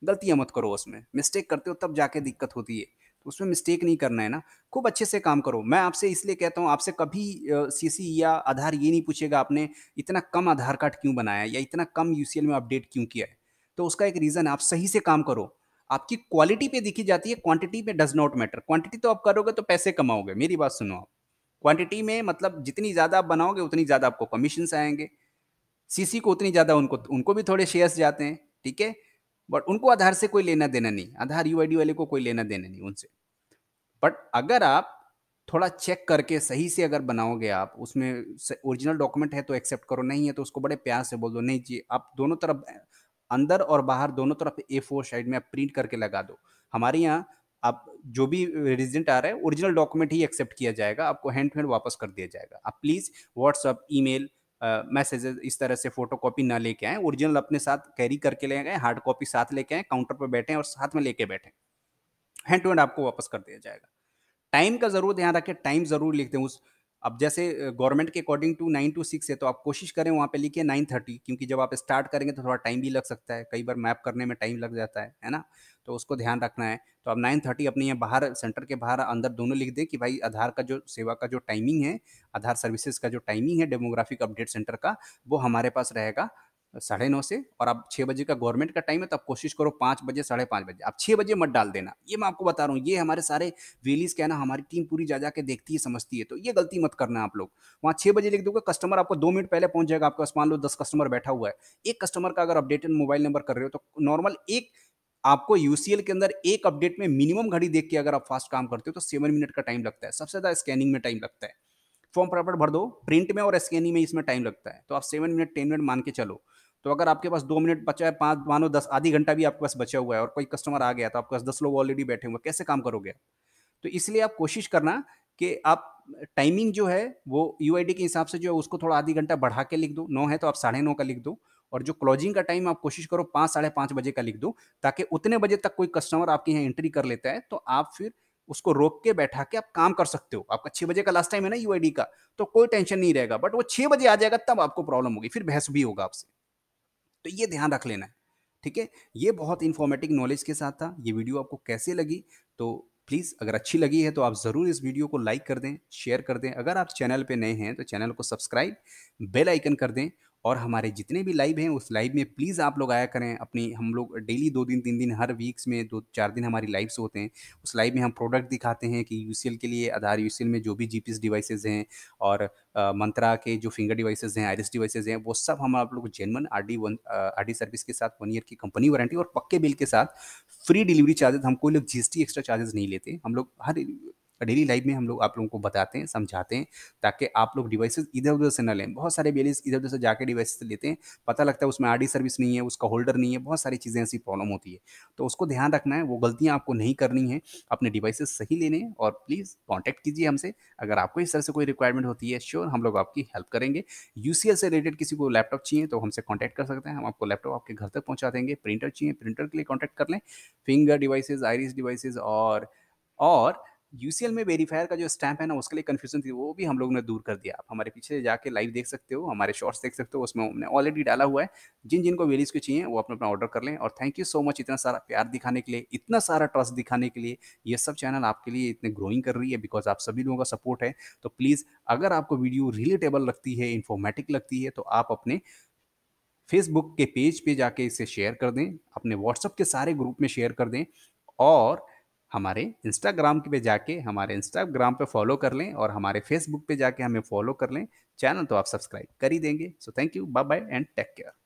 गलतियाँ मत करो उसमें मिस्टेक करते हो तब जाके दिक्कत होती है तो उसमें मिस्टेक नहीं करना है ना खूब अच्छे से काम करो मैं आपसे इसलिए कहता हूँ आपसे कभी सीसी या आधार ये नहीं पूछेगा आपने इतना कम आधार कार्ड क्यों बनाया या इतना कम यूसीएल में अपडेट क्यों किया है तो उसका एक रीज़न है आप सही से काम करो आपकी क्वालिटी पे दिखी जाती है क्वांटिटी पे डज नॉट मैटर क्वांटिटी तो आप करोगे तो पैसे कमाओगे मेरी बात सुनो आप क्वांटिटी में मतलब जितनी ज़्यादा आप बनाओगे उतनी ज़्यादा आपको कमीशन आएंगे सीसी को उतनी ज़्यादा उनको उनको भी थोड़े शेयर्स जाते हैं ठीक है बट उनको आधार से कोई लेना देना नहीं आधार यू वाले को कोई लेना देना नहीं उनसे बट अगर आप थोड़ा चेक करके सही से अगर बनाओगे आप उसमें ओरिजिनल डॉक्यूमेंट है तो एक्सेप्ट करो नहीं है तो उसको बड़े प्यार से बोल दो नहीं जी आप दोनों तरफ अंदर और बाहर दोनों तरफ ए फोर साइड में आप प्रिंट करके लगा दो हमारे यहाँ आप जो भी रेजिडेंट आ रहा है ओरिजिनल डॉक्यूमेंट ही एक्सेप्ट किया जाएगा आपको हैंड टू हैंड वापस कर दिया जाएगा आप प्लीज़ व्हाट्सअप ई मैसेजेस इस तरह से फोटो कॉपी ना लेके आए ओरिजिनल अपने साथ कैरी करके ले गए हार्ड कॉपी साथ लेके आए काउंटर पर बैठे और साथ में लेके बैठे हैंड टू हैंड आपको वापस कर दिया जाएगा टाइम का जरूर ध्यान रखें टाइम जरूर लिख हैं उस अब जैसे गवर्नमेंट के according to nine to six है तो आप कोशिश करें वहाँ पे लिखिए नाइन थर्टी क्योंकि जब आप स्टार्ट करेंगे तो थोड़ा टाइम भी लग सकता है कई बार मैप करने में टाइम लग जाता है है ना तो उसको ध्यान रखना है तो आप नाइन थर्टी अपने यहाँ बाहर सेंटर के बाहर अंदर दोनों लिख दें कि भाई आधार का जो सेवा का जो टाइमिंग है आधार सर्विसेज का जो टाइमिंग है डेमोग्राफिक अपडेट सेंटर का वो हमारे पास रहेगा साढ़े नौ से और आप छः बजे का गवर्नमेंट का टाइम है तो आप कोशिश करो पाँच बजे साढ़े पाँच बजे आप छः बजे मत डाल देना ये मैं आपको बता रहा हूँ ये हमारे सारे वेलीज कहना हमारी टीम पूरी जा के देखती है समझती है तो ये गलती मत करना आप लोग वहाँ छः बजे लिख दोगे कस्टमर आपको दो मिनट पहले पहुँच जाएगा आपके पास मान लो दस कस्टमर बैठा हुआ है एक कस्टमर का अगर अपडेटेड मोबाइल नंबर कर रहे हो तो नॉर्मल एक आपको यूसीएल के अंदर एक अपडेट में मिनिमम घड़ी देख के अगर आप फास्ट काम करते हो तो सेवन मिनट का टाइम लगता है सबसे ज़्यादा स्कैनिंग में टाइम लगता है फॉर्म प्रॉपर भर दो प्रिंट में और स्कैनिंग में इसमें टाइम लगता है तो आप सेवन मिनट टेन मिनट मान के चलो तो अगर आपके पास दो मिनट बचा है पाँच मानो दस आधी घंटा भी आपके पास बचा हुआ है और कोई कस्टमर आ गया तो आपके पास दस लोग ऑलरेडी बैठे हुए कैसे काम करोगे तो इसलिए आप कोशिश करना कि आप टाइमिंग जो है वो यू के हिसाब से जो है उसको थोड़ा आधी घंटा बढ़ा के लिख दो नौ है तो आप साढ़े नौ का लिख दो और जो क्लोजिंग का टाइम आप कोशिश करो पाँच साढ़े पाँच बजे का लिख दो ताकि उतने बजे तक कोई कस्टमर आपके यहाँ एंट्री कर लेता है तो आप फिर उसको रोक के बैठा के आप काम कर सकते हो आपका छः बजे का लास्ट टाइम है ना यू का तो कोई टेंशन नहीं रहेगा बट वो छः बजे आ जाएगा तब आपको प्रॉब्लम होगी फिर बहस भी होगा आपसे तो ये ध्यान रख लेना है ठीक है ये बहुत इन्फॉर्मेटिव नॉलेज के साथ था ये वीडियो आपको कैसे लगी तो प्लीज़ अगर अच्छी लगी है तो आप ज़रूर इस वीडियो को लाइक कर दें शेयर कर दें अगर आप चैनल पे नए हैं तो चैनल को सब्सक्राइब बेल आइकन कर दें और हमारे जितने भी लाइव हैं उस लाइव में प्लीज़ आप लोग आया करें अपनी हम लोग डेली दो दिन तीन दिन हर वीक्स में दो चार दिन हमारी लाइव्स होते हैं उस लाइव में हम प्रोडक्ट दिखाते हैं कि यू के लिए आधार यू में जो भी जी डिवाइसेज हैं और मंत्रा के जो फिंगर डिवाइसेज हैं आयरिस डिवाइसेज हैं वो सब हम आप लोग genuine R D one R D service के साथ वन ईयर की कंपनी वारंटी और पक्के बिल के साथ फ्री डिलीवरी चार्जेस हम कोई लोग जी एक्स्ट्रा चार्जेस नहीं लेते हम लोग हर डेली लाइफ में हम लोग आप लोगों को बताते हैं समझाते हैं ताकि आप लोग डिवाइसेज़ इधर उधर से न लें बहुत सारे बेलिस इधर उधर से जाकर डिवाइस लेते हैं पता लगता है उसमें आर सर्विस नहीं है उसका होल्डर नहीं है बहुत सारी चीज़ें ऐसी प्रॉब्लम होती है तो उसको ध्यान रखना है वो गलतियाँ आपको नहीं करनी है अपने डिवाइसेज सही लेने और प्लीज़ कॉन्टैक्ट कीजिए हमसे अगर आपको इस तरह से कोई रिक्वायरमेंट होती है श्योर हम लोग आपकी हेल्प करेंगे यू से रिलेटेड किसी को लैपटॉप चाहिए तो हमसे कॉन्टैक्ट कर सकते हैं हम आपको लैपटॉप आपके घर तक पहुँचा देंगे प्रिंटर चाहिए प्रिंटर के लिए कॉन्टैक्ट कर लें फिंगर डिवाइसेज आयरिस डिवाइसेज और और यूसीएल में वेरीफायर का जो स्टैम्प है ना उसके लिए कन्फ्यूजन थी वो भी हम लोगों ने दूर कर दिया आप हमारे पीछे जाके लाइव देख सकते हो हमारे शॉर्ट्स देख सकते हो उसमें हमने ऑलरेडी डाला हुआ है जिन जिनको वेरीज के चाहिए वो अपना अपना ऑर्डर कर लें और थैंक यू सो मच इतना सारा प्यार दिखाने के लिए इतना सारा ट्रस्ट दिखाने के लिए ये सब चैनल आपके लिए इतने ग्रोइंग कर रही है बिकॉज आप सभी लोगों का सपोर्ट है तो प्लीज़ अगर आपको वीडियो रिलेटेबल लगती है इन्फॉर्मेटिक लगती है तो आप अपने फेसबुक के पेज पे जाके इसे शेयर कर दें अपने व्हाट्सअप के सारे ग्रुप में शेयर कर दें और हमारे इंस्टाग्राम पे जाके हमारे इंस्टाग्राम पे फॉलो कर लें और हमारे फेसबुक पे जाके हमें फॉलो कर लें चैनल तो आप सब्सक्राइब कर ही देंगे so thank you bye bye and take care